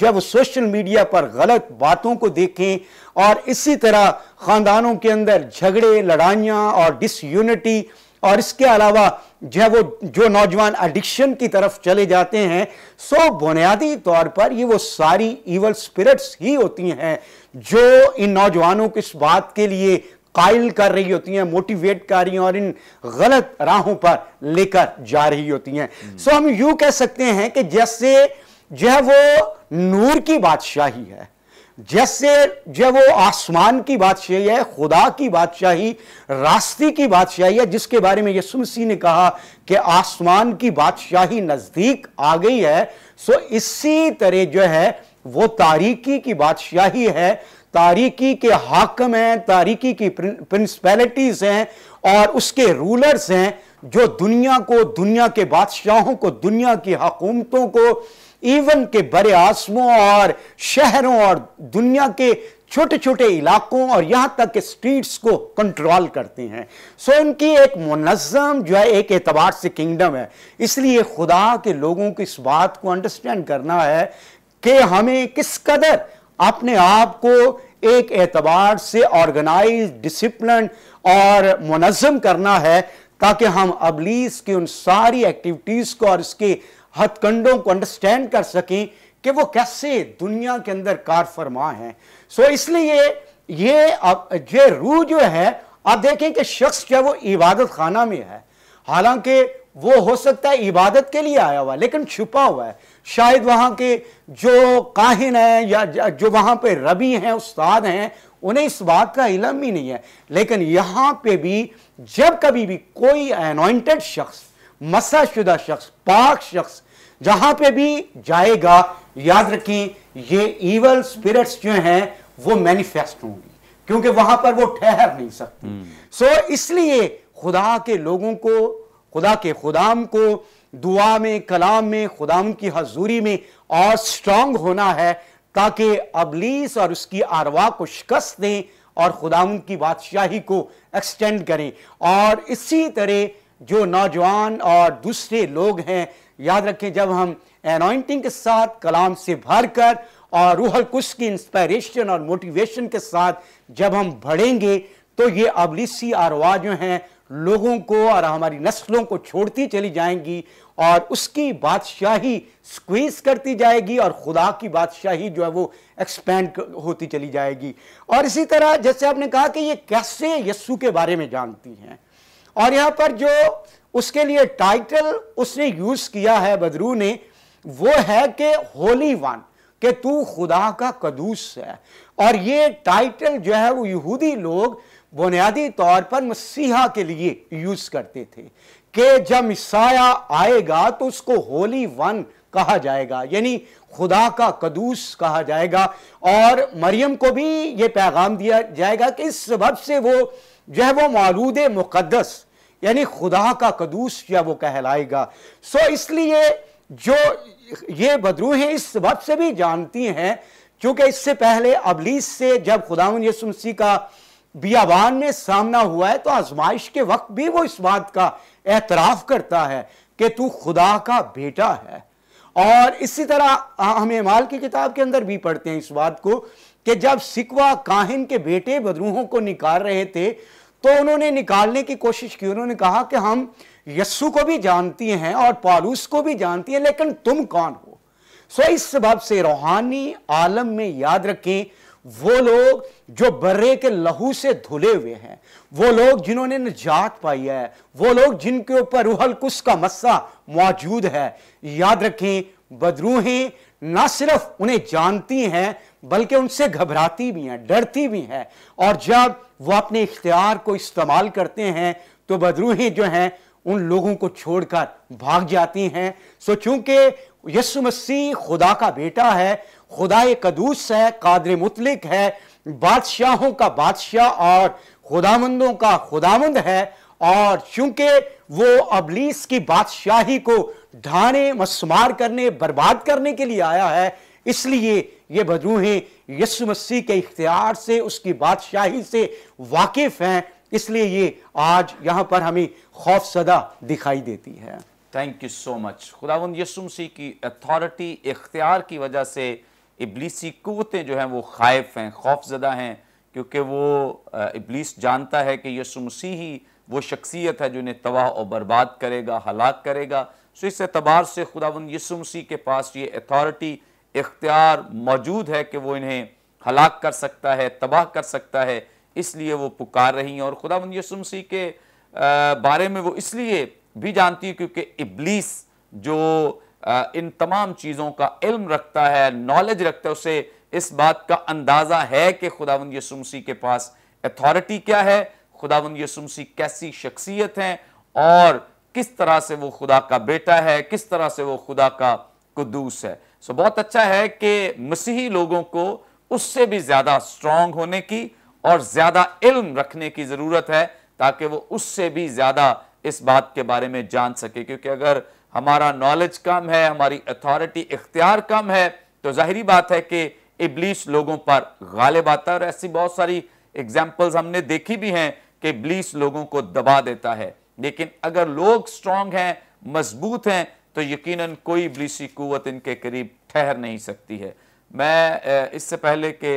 जब सोशल मीडिया पर गलत बातों को देखें और इसी तरह ख़ानदानों के अंदर झगड़े लड़ाइयाँ और डिसयूनिटी और इसके अलावा जो है वो जो नौजवान एडिक्शन की तरफ चले जाते हैं सो बुनियादी तौर पर ये वो सारी इवल स्पिरिट्स ही होती हैं जो इन नौजवानों को इस बात के लिए कायल कर रही होती हैं मोटिवेट कर रही हैं और इन गलत राहों पर लेकर जा रही होती हैं हम्म। सो हम यूं कह सकते हैं कि जैसे जो है वो नूर की बादशाही है जैसे जब वो आसमान की बादशाही है खुदा की बादशाही रास्ते की बादशाही है जिसके बारे में यसु मसीह ने कहा कि आसमान की बादशाही नज़दीक आ गई है सो इसी तरह जो है वो तारीकी की बादशाही है तारीकी के हाकम हैं तारीकी की प्रिंसिपैलिटीज़ हैं और उसके रूलर्स हैं जो दुनिया को दुनिया के बादशाहों को दुनिया की हकूमतों को इवन के बड़े आसमों और शहरों और दुनिया के छोटे छोटे इलाकों और यहाँ तक के स्ट्रीट्स को कंट्रोल करते हैं सो उनकी एक मुनज़म जो है एक एतबार से किंगडम है इसलिए खुदा के लोगों को इस बात को अंडरस्टैंड करना है कि हमें किस कदर अपने आप को एक एतबार से ऑर्गेनाइज डिसिप्लिन और मुनज़म करना है ताकि हम अबलीस की उन सारी एक्टिविटीज़ को और इसके हथकंडों को अंडरस्टैंड कर सकें कि वो कैसे दुनिया के अंदर कार फरमा है सो इसलिए ये ये रूह जो है आप देखें कि शख्स जो है वो इबादत खाना में है हालांकि वो हो सकता है इबादत के लिए आया हुआ है लेकिन छुपा हुआ है शायद वहां के जो काहिन है या जो वहाँ पे रबी हैं उस्ताद हैं उन्हें इस बात का इलम ही नहीं है लेकिन यहाँ पे भी जब कभी भी कोई अनोइंटेड शख्स मसा शुदा शख्स पाक शख्स जहां पे भी जाएगा याद रखें ये इवल स्पिरिट्स जो हैं वो मैनिफेस्ट होंगी क्योंकि वहां पर वो ठहर नहीं सकती सो हम्म। hmm. so, इसलिए खुदा के लोगों को खुदा के खुदाम को दुआ में कलाम में खुदाम की हजूरी में और स्ट्रांग होना है ताकि अबलीस और उसकी आरवा को शिकस्त दें और खुदाम की बादशाही को एक्सटेंड करें और इसी तरह जो नौजवान और दूसरे लोग हैं याद रखें जब हम एनॉइंटिंग के साथ कलाम से भर कर और रूहल कुश की इंस्पायरेशन और मोटिवेशन के साथ जब हम बढ़ेंगे तो ये अबलीसी आरवा जो हैं लोगों को और हमारी नस्लों को छोड़ती चली जाएंगी और उसकी बादशाही स्क्वीज करती जाएगी और खुदा की बादशाही जो है वो एक्सपेंड होती चली जाएगी और इसी तरह जैसे आपने कहा कि ये कैसे यस्सू के बारे में जानती हैं और यहाँ पर जो उसके लिए टाइटल उसने यूज किया है बदरू ने वो है कि होली वन कि तू खुदा का कदूस है और ये टाइटल जो है वो यहूदी लोग बुनियादी तौर पर मसीहा के लिए यूज करते थे कि जब मिसाया आएगा तो उसको होली वन कहा जाएगा यानी खुदा का कदूस कहा जाएगा और मरियम को भी ये पैगाम दिया जाएगा कि इस सब से वो जो है वो मौलूद मुक़दस यानी खुदा का कदूस या वो कहलाएगा सो इसलिए जो ये बदरूहें इस सबब से भी जानती हैं क्योंकि इससे पहले अबलीस से जब खुदा यसुमसी का बियाबान में सामना हुआ है तो आजमाइश के वक्त भी वो इस बात का एतराफ़ करता है कि तू खुदा का बेटा है और इसी तरह हम इमाल की किताब के अंदर भी पढ़ते हैं इस बात को कि जब सिकवा काहिन के बेटे बदरूहों को निकाल रहे थे तो उन्होंने निकालने की कोशिश की उन्होंने कहा कि हम यस्सु को भी जानती हैं और पालूस को भी जानती हैं लेकिन तुम कौन हो सो इस सबब से रूहानी आलम में याद रखें वो लोग जो बर्रे के लहू से धुले हुए हैं वो लोग जिन्होंने निजात पाई है वो लोग जिनके ऊपर रूहल कुस का मस्सा मौजूद है याद रखें बदरूहें ना सिर्फ उन्हें जानती हैं बल्कि उनसे घबराती भी हैं डरती भी हैं और जब वो अपने इख्तियार को इस्तेमाल करते हैं तो बदरूही जो हैं उन लोगों को छोड़कर भाग जाती हैं सो चूंकि यसु मसीह खुदा का बेटा है खुदा कदूस है कादर मुतलिक है बादशाहों का बादशाह और खुदामंदों का खुदामंद है और चूंकि वो अबलीस की बादशाही को ढाने मसमार करने बर्बाद करने के लिए आया है इसलिए ये बदरूहें यसु मसीह के इख्तियार से उसकी बादशाही से वाकिफ़ हैं इसलिए ये आज यहाँ पर हमें खौफ सदा दिखाई देती है थैंक यू सो मच खुदावंद यसु मसीह की अथॉरिटी इख्तियार की वजह से इबलीसी कुतें जो हैं वो खाइफ हैं खौफजदा हैं क्योंकि वो इबलीस जानता है कि यसु मसीह ही वो शख्सियत है जो इन्हें तबाह और बर्बाद करेगा हलाक करेगा सो इस एतबार से खुदा यसु मसीह के पास ये अथॉरिटी इख्तियार मौजूद है कि वो इन्हें हलाक कर सकता है तबाह कर सकता है इसलिए वो पुकार रही हैं और खुदा मसीह के बारे में वो इसलिए भी जानती है क्योंकि इबलीस जो इन तमाम चीज़ों का इल्म रखता है नॉलेज रखता है उसे इस बात का अंदाज़ा है कि खुदावंद यसुमसी के पास अथॉरिटी क्या है खुदावंद यसुमसी कैसी शख्सियत हैं और किस तरह से वो खुदा का बेटा है किस तरह से वो खुदा का कुदूस है सो बहुत अच्छा है कि मसीही लोगों को उससे भी ज़्यादा स्ट्रांग होने की और ज़्यादा इल्म रखने की ज़रूरत है ताकि वो उससे भी ज़्यादा इस बात के बारे में जान सके क्योंकि अगर हमारा नॉलेज कम है हमारी अथॉरिटी इख्तियार कम है तो ज़ाहरी बात है कि इब्लीस लोगों पर गालिब आता है और ऐसी बहुत सारी एग्जाम्पल्स हमने देखी भी हैं कि इब्लीस लोगों को दबा देता है लेकिन अगर लोग स्ट्रांग हैं मजबूत हैं तो यकीनन कोई इबलीसी कुत इनके करीब ठहर नहीं सकती है मैं इससे पहले के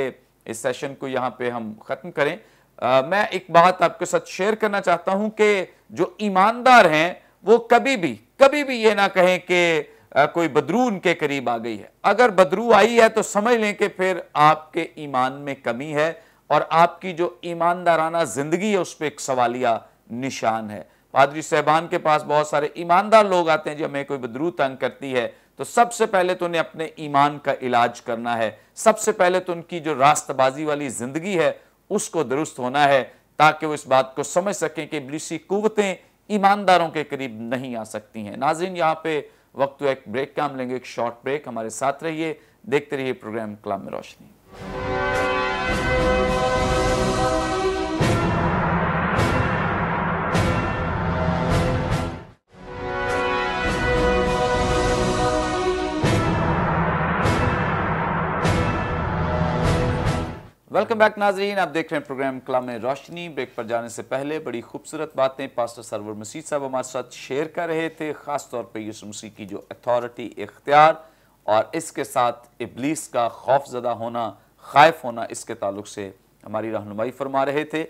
इस सेशन को यहाँ पे हम ख़त्म करें आ, मैं एक बात आपके साथ शेयर करना चाहता हूँ कि जो ईमानदार हैं वो कभी भी कभी भी ये ना कहें कि कोई बदरू उनके करीब आ गई है अगर बदरू आई है तो समझ लें कि फिर आपके ईमान में कमी है और आपकी जो ईमानदाराना ज़िंदगी है उस पर एक सवालिया निशान है पादरी साहबान के पास बहुत सारे ईमानदार लोग आते हैं जब हमें कोई बदरू तंग करती है तो सबसे पहले तो उन्हें अपने ईमान का इलाज करना है सबसे पहले तो उनकी जो रास्तबाजी वाली ज़िंदगी है उसको दुरुस्त होना है ताकि वो इस बात को समझ सकें कि इबलीसी कुतें ईमानदारों के करीब नहीं आ सकती हैं नाजिन यहाँ पे वक्त तो एक ब्रेक का हम लेंगे एक शॉर्ट ब्रेक हमारे साथ रहिए देखते रहिए program Kalam Roshni welcome back नाजरीन आप देख रहे हैं प्रोग्राम कलाम रोशनी ब्रेक पर जाने से पहले बड़ी खूबसूरत बातें पास्टर सरवर मसीद साहब हमारे साथ शेयर कर रहे थे ख़ास तौर पर यीशु मसीह की जो अथॉरिटी इख्तियार और इसके साथ इबलीस का खौफ ज़दा होना खाइफ होना इसके ताल्लुक से हमारी रहनुमाई फरमा रहे थे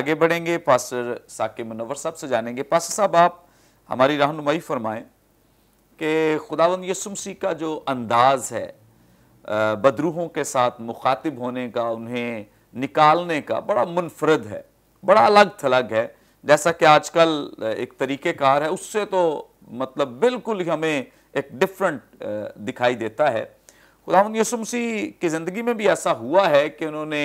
आगे बढ़ेंगे पास्टर साकिब मुनवर साहब से जानेंगे पास्टर साहब आप हमारी रहनुमाई फरमाएँ कि खुदावंद यसुमसी का जो अंदाज़ है बदरूहों के साथ मुखातिब होने का उन्हें निकालने का बड़ा मुनफरद है बड़ा अलग थलग है जैसा कि आजकल एक तरीक़ेकार है उससे तो मतलब बिल्कुल ही हमें एक डिफरेंट दिखाई देता है खुदा यसुमसी की ज़िंदगी में भी ऐसा हुआ है कि उन्होंने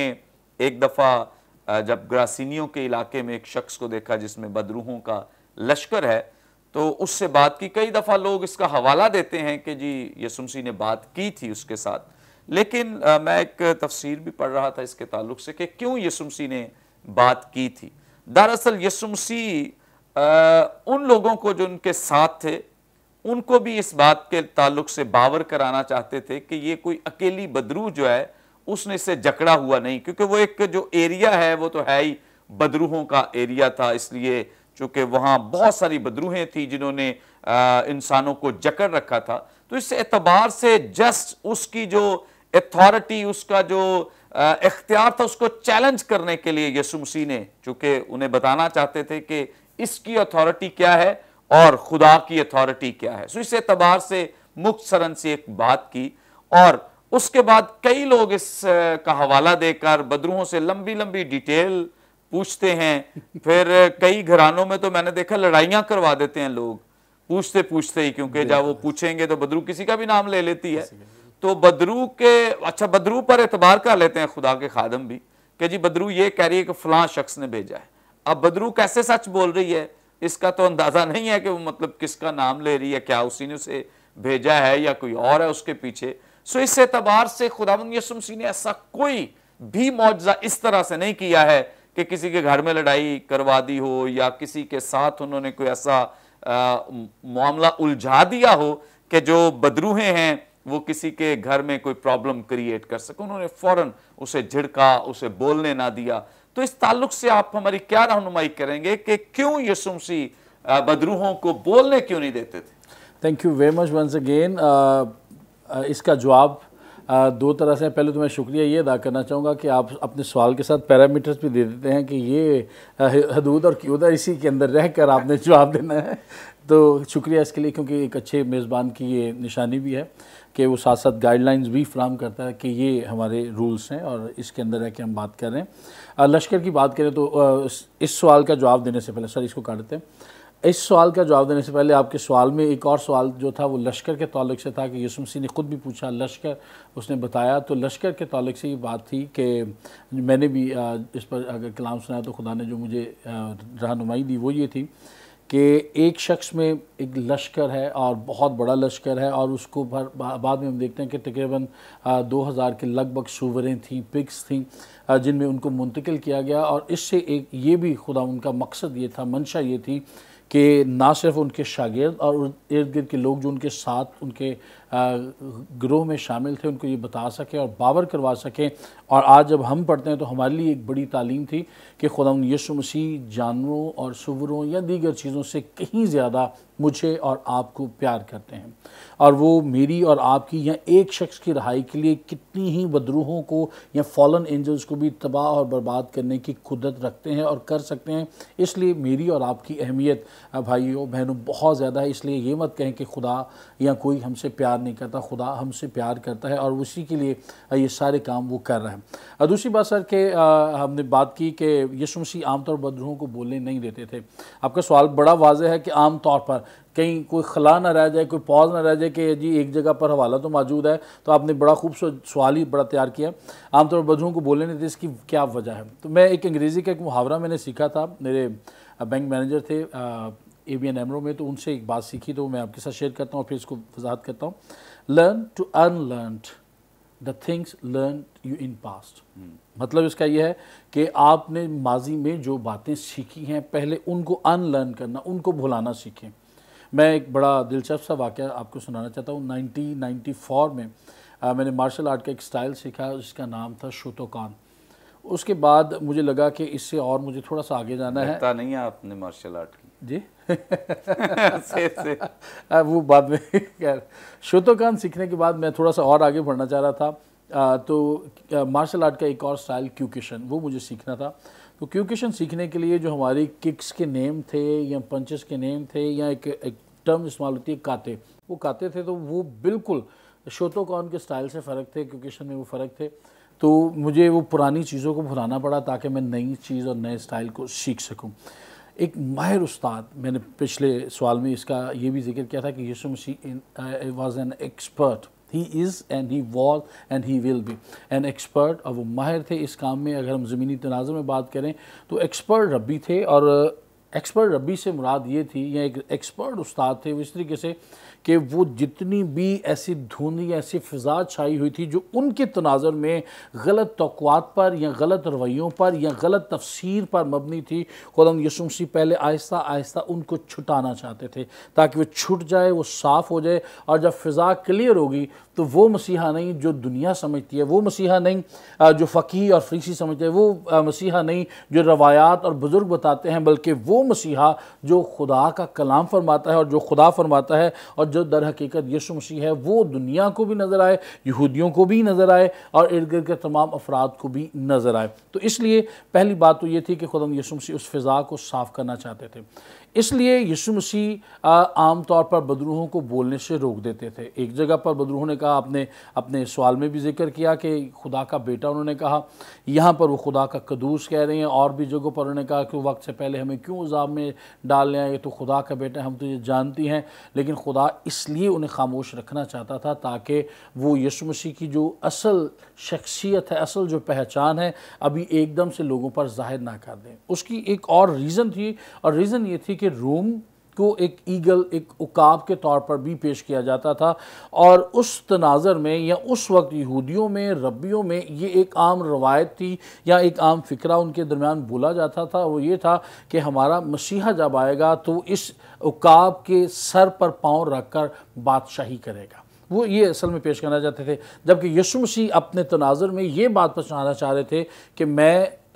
एक दफ़ा जब ग्रासिनियों के इलाके में एक शख्स को देखा जिसमें बदरूहों का लश्कर है तो उससे बात की कई दफ़ा लोग इसका हवाला देते हैं कि जी यसुमसी ने बात की थी उसके साथ लेकिन आ, मैं एक तफसीर भी पढ़ रहा था इसके ताल्लुक से कि क्यों यसुमसी ने बात की थी दरअसल यसुमसी उन लोगों को जो उनके साथ थे उनको भी इस बात के ताल्लुक से बावर कराना चाहते थे कि ये कोई अकेली बदरू जो है उसने इसे जकड़ा हुआ नहीं क्योंकि वो एक जो एरिया है वो तो है ही बदरूहों का एरिया था इसलिए चूँकि वहाँ बहुत सारी बदरूहें थी जिन्होंने इंसानों को जकड़ रखा था तो इस एतबार से जस्ट उसकी जो अथॉरिटी उसका जो इख्तियार था उसको चैलेंज करने के लिए यसु मसी ने चूँकि उन्हें बताना चाहते थे कि इसकी अथॉरिटी क्या है और खुदा की अथॉरिटी क्या है सो इस एतबार से मुख्तरन सरन से एक बात की और उसके बाद कई लोग इस का हवाला देकर बदरूहों से लंबी लंबी डिटेल पूछते हैं फिर कई घरानों में तो मैंने देखा लड़ाइयाँ करवा देते हैं लोग पूछते पूछते ही क्योंकि जब वो पूछेंगे तो बदरू किसी का भी नाम ले लेती है तो बदरू के अच्छा बदरू पर एतबार कर लेते हैं खुदा के खादम भी कि जी बदरू ये कह रही है कि फलां शख्स ने भेजा है अब बदरू कैसे सच बोल रही है इसका तो अंदाज़ा नहीं है कि वो मतलब किसका नाम ले रही है क्या उसी ने उसे भेजा है या कोई और है उसके पीछे सो इस एतबार से खुदाम यसुमसी ने ऐसा कोई भी मुआवजा इस तरह से नहीं किया है कि किसी के घर में लड़ाई करवा दी हो या किसी के साथ उन्होंने कोई ऐसा मामला उलझा दिया हो कि जो बदरूहे हैं वो किसी के घर में कोई प्रॉब्लम क्रिएट कर सके उन्होंने फौरन उसे झिड़का उसे बोलने ना दिया तो इस ताल्लुक से आप हमारी क्या रहनुमाई करेंगे कि क्यों यसु बदरूहों को बोलने क्यों नहीं देते थे thank you very much once again इसका जवाब आ, दो तरह से पहले तो मैं शुक्रिया ये अदा करना चाहूँगा कि आप अपने सवाल के साथ पैरामीटर्स भी दे देते हैं कि ये हदूद और क्योदा इसी के अंदर रह कर आपने जवाब देना है तो शुक्रिया इसके लिए क्योंकि एक अच्छे मेज़बान की ये निशानी भी है कि वो साथ साथ गाइडलाइंस भी फ्राहम करता है कि ये हमारे रूल्स हैं और इसके अंदर है कि हम बात कर रहे हैं लश्कर की बात करें तो इस सवाल का जवाब देने से पहले सर इसको काट देते हैं इस सवाल का जवाब देने से पहले आपके सवाल में एक और सवाल जो था वो लश्कर के तलक से था कि यूसुम सी ने ख़ुद भी पूछा लश्कर उसने बताया तो लश्कर के तलक से ये बात थी कि मैंने भी इस पर अगर कलाम सुनाया तो खुदा ने जो मुझे रहनुमाई दी वो ये थी कि एक शख्स में एक लश्कर है और बहुत बड़ा लश्कर है और उसको भर बाद में हम देखते हैं कि तकरीबन 2000 के लगभग सूवरें थीं पिक्स थीं जिनमें उनको मुंतकिल किया गया और इससे एक ये भी खुदा उनका मकसद ये था मंशा ये थी कि ना सिर्फ उनके शागिर्द और इर्द गिर्द के लोग जो उनके साथ उनके ग्रोह में शामिल थे उनको ये बता सकें और बावर करवा सकें और आज जब हम पढ़ते हैं तो हमारे लिए एक बड़ी तालीम थी कि खुदा यसु मसीह जानवरों और सुवरों या दीगर चीज़ों से कहीं ज़्यादा मुझे और आपको प्यार करते हैं और वो मेरी और आपकी या एक शख्स की रहाई के लिए कितनी ही बदरूहों को या फॉलन एंजल्स को भी तबाह और बर्बाद करने की कुदरत रखते हैं और कर सकते हैं इसलिए मेरी और आपकी अहमियत भाइयों बहनों बहुत ज़्यादा है इसलिए ये मत कहें कि खुदा या कोई हमसे प्यार नहीं करता खुदा हमसे प्यार करता है और उसी के लिए ये सारे काम वो कर रहे हैं दूसरी बात सर के हमने बात की कि यशुमसी आमतौर बदरूहों को बोलने नहीं देते थे आपका सवाल बड़ा वाजह है कि आमतौर पर कहीं कोई खला ना रह जाए कोई पॉज ना रह जाए कि जी एक जगह पर हवाला तो मौजूद है तो आपने बड़ा खूबसूरत सवाल ही बड़ा तैयार किया आमतौर पर बजुओं को बोले नहीं थे इसकी क्या वजह है तो मैं एक अंग्रेज़ी का एक मुहावरा मैंने सीखा था मेरे बैंक मैनेजर थे ए बी एन एमरो में तो उनसे एक बात सीखी तो मैं आपके साथ शेयर करता हूँ फिर इसको वजाहत करता हूँ learn to unlearn the things learn you in past मतलब इसका यह है कि आपने माजी में जो बातें सीखी हैं पहले उनको अनलर्न करना उनको भुलाना सीखें मैं एक बड़ा दिलचस्प सा वाक़ आपको सुनाना चाहता हूँ नाइनटीन नाइन्टी फोर में आ, मैंने मार्शल आर्ट का एक स्टाइल सीखा जिसका नाम था शोतोकान उसके बाद मुझे लगा कि इससे और मुझे थोड़ा सा आगे जाना है नहीं है आपने मार्शल आर्ट की जी से, से। आ, वो बाद में खैर शोतोकान सीखने के बाद मैं थोड़ा सा और आगे बढ़ना चाह रहा था आ, तो मार्शल आर्ट का एक और स्टाइल क्यूकेशन वो मुझे सीखना था तो क्यूकेशन सीखने के लिए जो हमारी किक्स के नेम थे या पंचेस के नेम थे या एक, एक टर्म इस्तेमाल होती है काते वो काते थे तो वो बिल्कुल शोतो कौन के स्टाइल से फ़र्क थे क्यूकेशन में वो फ़र्क थे तो मुझे वो पुरानी चीज़ों को भुलाना पड़ा ताकि मैं नई चीज़ और नए स्टाइल को सीख सकूँ एक माहिर उस्ताद मैंने पिछले सवाल में इसका ये भी जिक्र किया था कि Yeshu Masih was an expert he is and he was and he will be an expert और वो माहिर थे इस काम में अगर हम ज़मीनी तनाज़ में बात करें तो एक्सपर्ट रबी थे और एक्सपर्ट रबी से मुराद ये थी या एक एक्सपर्ट उस्ताद थे वो इस तरीके से कि वो जितनी भी ऐसी धुंध या ऐसी फिजा छाई हुई थी जो उनके तनाजर में गलत तो पर या गलत रवैयों पर या गलत तफसीर पर मबनी थी खुदम यसुम सी पहले आहिस्ता आहिस्ता उनको छुटाना चाहते थे ताकि वो छुट जाए वो साफ़ हो जाए और जब फिज़ा क्लियर होगी तो वो मसीहा नहीं जो दुनिया समझती है वो मसीहा नहीं जो फ़कीह और फ्रीसी समझते हैं वो मसीहा नहीं जो रवायात और बुज़ुर्ग बताते हैं बल्कि वो मसीहा जो खुदा का कलाम फरमाता है और जो खुदा फरमाता है और और जो दर हकीकत यशु मसीह है वो दुनिया को भी नज़र आए यहूदियों को भी नज़र आए और इर्द गिर्द के तमाम अफराद को भी नज़र आए तो इसलिए पहली बात तो ये थी कि खुद यशु मसीह उस फिज़ा को साफ़ करना चाहते थे इसलिए यीशु मसीह आमतौर पर बदरूहों को बोलने से रोक देते थे एक जगह पर बदरूहों ने कहा आपने अपने सवाल में भी जिक्र किया कि खुदा का बेटा उन्होंने कहा यहाँ पर वो खुदा का कदूस कह रहे हैं और भी जगहों पर उन्होंने कहा कि वक्त से पहले हमें क्यों उजाब में डाल लें ये तो खुदा का बेटा हम तो ये जानती हैं लेकिन खुदा इसलिए उन्हें खामोश रखना चाहता था ताकि वो यीशु मसीह की जो असल शख्सियत है असल जो पहचान है अभी एकदम से लोगों पर जाहिर ना कर दें उसकी एक और रीज़न थी और रीज़न ये थी के रोम को एक ईगल एक उकाब के तौर पर भी पेश किया जाता था और उस तनाज़र में या उस वक्त यहूदियों में रबियों में ये एक आम रवायत थी या एक आम फ़िक्रा उनके दरमियान बोला जाता था वो ये था कि हमारा मसीहा जब आएगा तो इस उकाब के सर पर पाँव रख कर बादशाही करेगा वो ये असल में पेश करना चाहते थे जबकि यीशु मसीह अपने तनाज़र में ये बात पहुँचाना चाह रहे थे कि मैं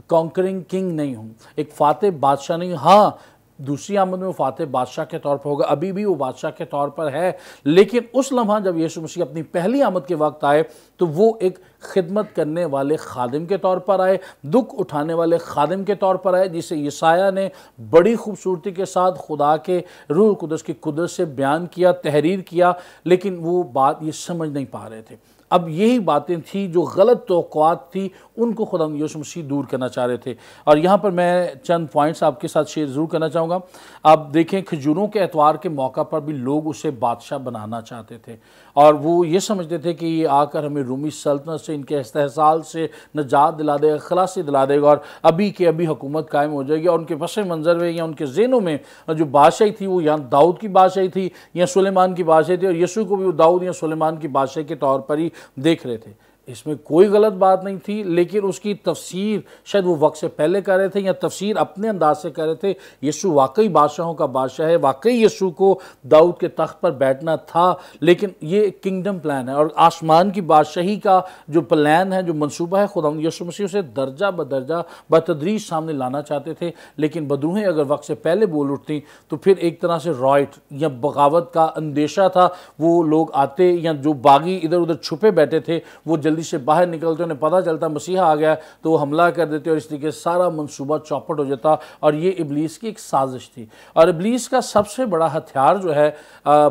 कॉन्करिंग किंग नहीं हूँ एक फातह बादशाह नहीं हूँ हाँ दूसरी आमद में वो फातह बादशाह के तौर पर होगा अभी भी वो बादशाह के तौर पर है लेकिन उस लम्हा जब यीशु मसीह अपनी पहली आमद के वक्त आए तो वो एक खिदमत करने वाले खादिम के तौर पर आए दुख उठाने वाले खादिम के तौर पर आए जिसे यसाया ने बड़ी खूबसूरती के साथ खुदा के रूह कुदस की कुदरत से बयान किया तहरीर किया लेकिन वो बात ये समझ नहीं पा रहे थे अब यही बातें थी जो गलत तो थी उनको खुदा यीशु मसीह दूर करना चाह रहे थे और यहाँ पर मैं चंद पॉइंट्स आपके साथ शेयर ज़रूर करना चाहूँगा आप देखें खजूरों के एतवार के मौका पर भी लोग उसे बादशाह बनाना चाहते थे और वो ये समझते थे कि ये आकर हमें रूमी सल्तनत से इनके इस्तेसाल से नजात दिला देगा खलासी दिला देगा और अभी के अभी हुकूमत कायम हो जाएगी और उनके पस मंज़र में या उनके जेनों में जो बादशाही थी वो या दाऊद की बादशाही थी या सुलेमान की बादशाही थी और यसु को भी वो दाऊद या सुलेमान की बादशाह के तौर पर ही देख रहे थे इसमें कोई गलत बात नहीं थी लेकिन उसकी तफसीर शायद वो वक्त से पहले कर रहे थे या तफसीर अपने अंदाज से कर रहे थे यीशु वाकई बादशाहों का बादशाह है वाकई यीशु को दाऊद के तख्त पर बैठना था लेकिन ये किंगडम प्लान है और आसमान की बादशाही का जो प्लान है जो मनसूबा है खुदा यसु मसीह उसे दर्जा बदर्जा बतदरीज सामने लाना चाहते थे लेकिन बदरूहें अगर वक्त से पहले बोल उठती तो फिर एक तरह से रॉयट या बगावत का अंदेशा था वो लोग आते या जो बागी इधर उधर छुपे बैठे थे वो जल्दी गली से बाहर निकलते उन्हें पता चलता मसीहा आ गया तो वो हमला कर देते और इस तरीके सारा मनसूबा चौपट हो जाता और ये इबलीस की एक साजिश थी और इबलीस का सबसे बड़ा हथियार जो है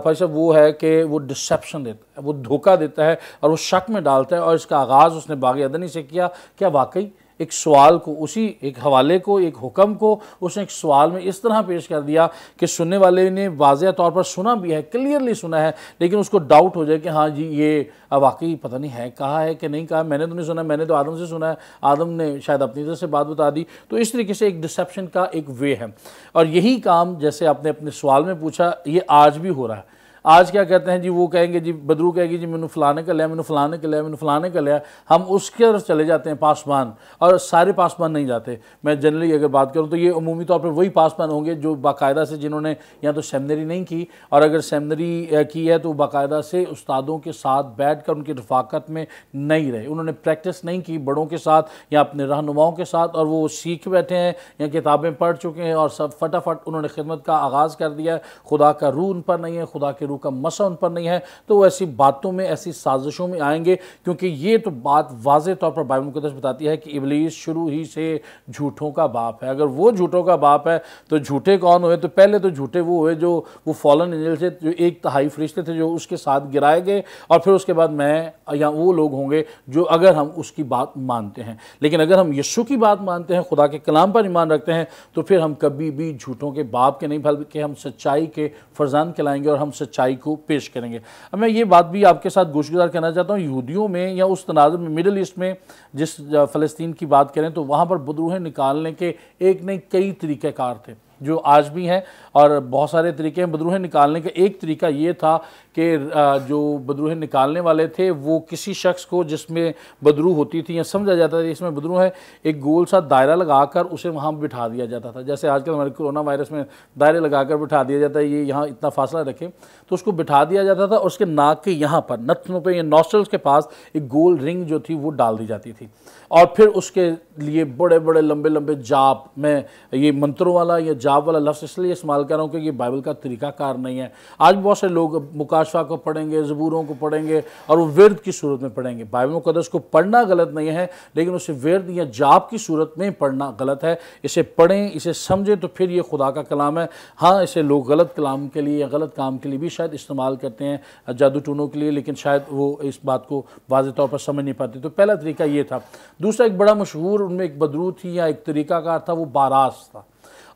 भाई साहब वो है कि वो डिसेप्शन देता है वो धोखा देता है और वो शक में डालता है और इसका आगाज़ उसने बागनी अदनी से किया क्या वाकई एक सवाल को उसी एक हवाले को एक हुक्म को उसने एक सवाल में इस तरह पेश कर दिया कि सुनने वाले ने वाज तौर पर सुना भी है क्लियरली सुना है लेकिन उसको डाउट हो जाए कि हाँ जी ये वाकई पता नहीं है कहा है कि नहीं कहा मैंने तो नहीं सुना मैंने तो आदम से सुना है आदम ने शायद अपनी तरह से बात बता दी तो इस तरीके से एक डिसेप्शन का एक वे है और यही काम जैसे आपने अपने सवाल में पूछा ये आज भी हो रहा है आज क्या कहते हैं जी वो कहेंगे जी बदरू कहेगी जी मैंने फलाने का लिया मैंने फलाने का लिया मैंने फलाने का लिया हम उसके तरफ चले जाते हैं पासवान और सारे पासवान नहीं जाते मैं जनरली अगर बात करूँ तो ये अमूमी तौर पर वही पासवान होंगे जो बाकायदा से जिन्होंने या तो सेमनरी नहीं की और अगर सेमनरी की है तो बाकायदा से उस्तादों के साथ बैठ कर उनकी रफाकत में नहीं रहे उन्होंने प्रैक्टिस नहीं की बड़ों के साथ या अपने रहनुमाओं के साथ और वो सीख बैठे हैं या किताबें पढ़ चुके हैं और सब फटाफट उन्होंने खिदमत का आगाज़ कर दिया खुदा का रूह उन पर नहीं है खुदा के रूह का मसा उन पर नहीं है तो वो ऐसी बातों में ऐसी साजिशों में आएंगे क्योंकि ये तो बात वाज तौर पर बाइबल मुकदस बताती है कि इबलीस शुरू ही से झूठों का बाप है अगर वो झूठों का बाप है तो झूठे कौन हुए तो पहले तो झूठे वो हुए जो वो फॉलन एंजल से जो एक तहाई फरिश्ते थे जो उसके साथ गिराए गए और फिर उसके बाद मैं या वो लोग होंगे जो अगर हम उसकी बात मानते हैं लेकिन अगर हम यीशु की बात मानते हैं खुदा के कलाम पर ईमान रखते हैं तो फिर हम कभी भी झूठों के बाप के नहीं बल्कि हम सच्चाई के फरजान कहलाएंगे और हम सच्चाई सच्चाई को पेश करेंगे अब मैं ये बात भी आपके साथ गोशगुजार करना चाहता हूँ यहूदियों में या उस तनाज़ में मिडल ईस्ट में जिस फ़लस्तीन की बात करें तो वहाँ पर बदरूहें निकालने के एक ने कई तरीकेकार थे जो आज भी हैं और बहुत सारे तरीके हैं बदरूहें निकालने का एक तरीका ये था कि जो बदरूहें निकालने वाले थे वो किसी शख्स को जिसमें बदरू होती थी या समझा जाता था इसमें बदरू है एक गोल सा दायरा लगाकर उसे वहाँ बिठा दिया जाता था जैसे आजकल हमारे कोरोना वायरस में दायरे लगाकर बिठा दिया जाता है ये यहाँ इतना फासला रखें तो उसको बिठा दिया जाता था और उसके नाक के यहाँ पर नथनों पर या नॉस्टल्स के पास एक गोल रिंग जो थी वो डाल दी जाती थी और फिर उसके लिए बड़े बड़े लंबे लंबे जाप मैं ये मंत्रों वाला या जाप वाला लफ्ज़ इसलिए इस्तेमाल कर रहा हूँ क्योंकि ये बाइबल का तरीक़ाकार नहीं है आज बहुत से लोग मुका बादशाह को पढ़ेंगे ज़बूरों को पढ़ेंगे और वो वर्द की सूरत में पढ़ेंगे बाइबल मुकदस को पढ़ना गलत नहीं है लेकिन उसे वर्द या जाप की सूरत में पढ़ना गलत है इसे पढ़ें इसे समझें तो फिर ये खुदा का कलाम है हाँ इसे लोग गलत कलाम के लिए या गलत काम के लिए भी शायद इस्तेमाल करते हैं जादू टूनों के लिए लेकिन शायद वो इस बात को वाज तौर पर समझ नहीं पाते तो पहला तरीका ये था दूसरा एक बड़ा मशहूर उनमें एक बदरू थी या एक तरीका था वो बारास था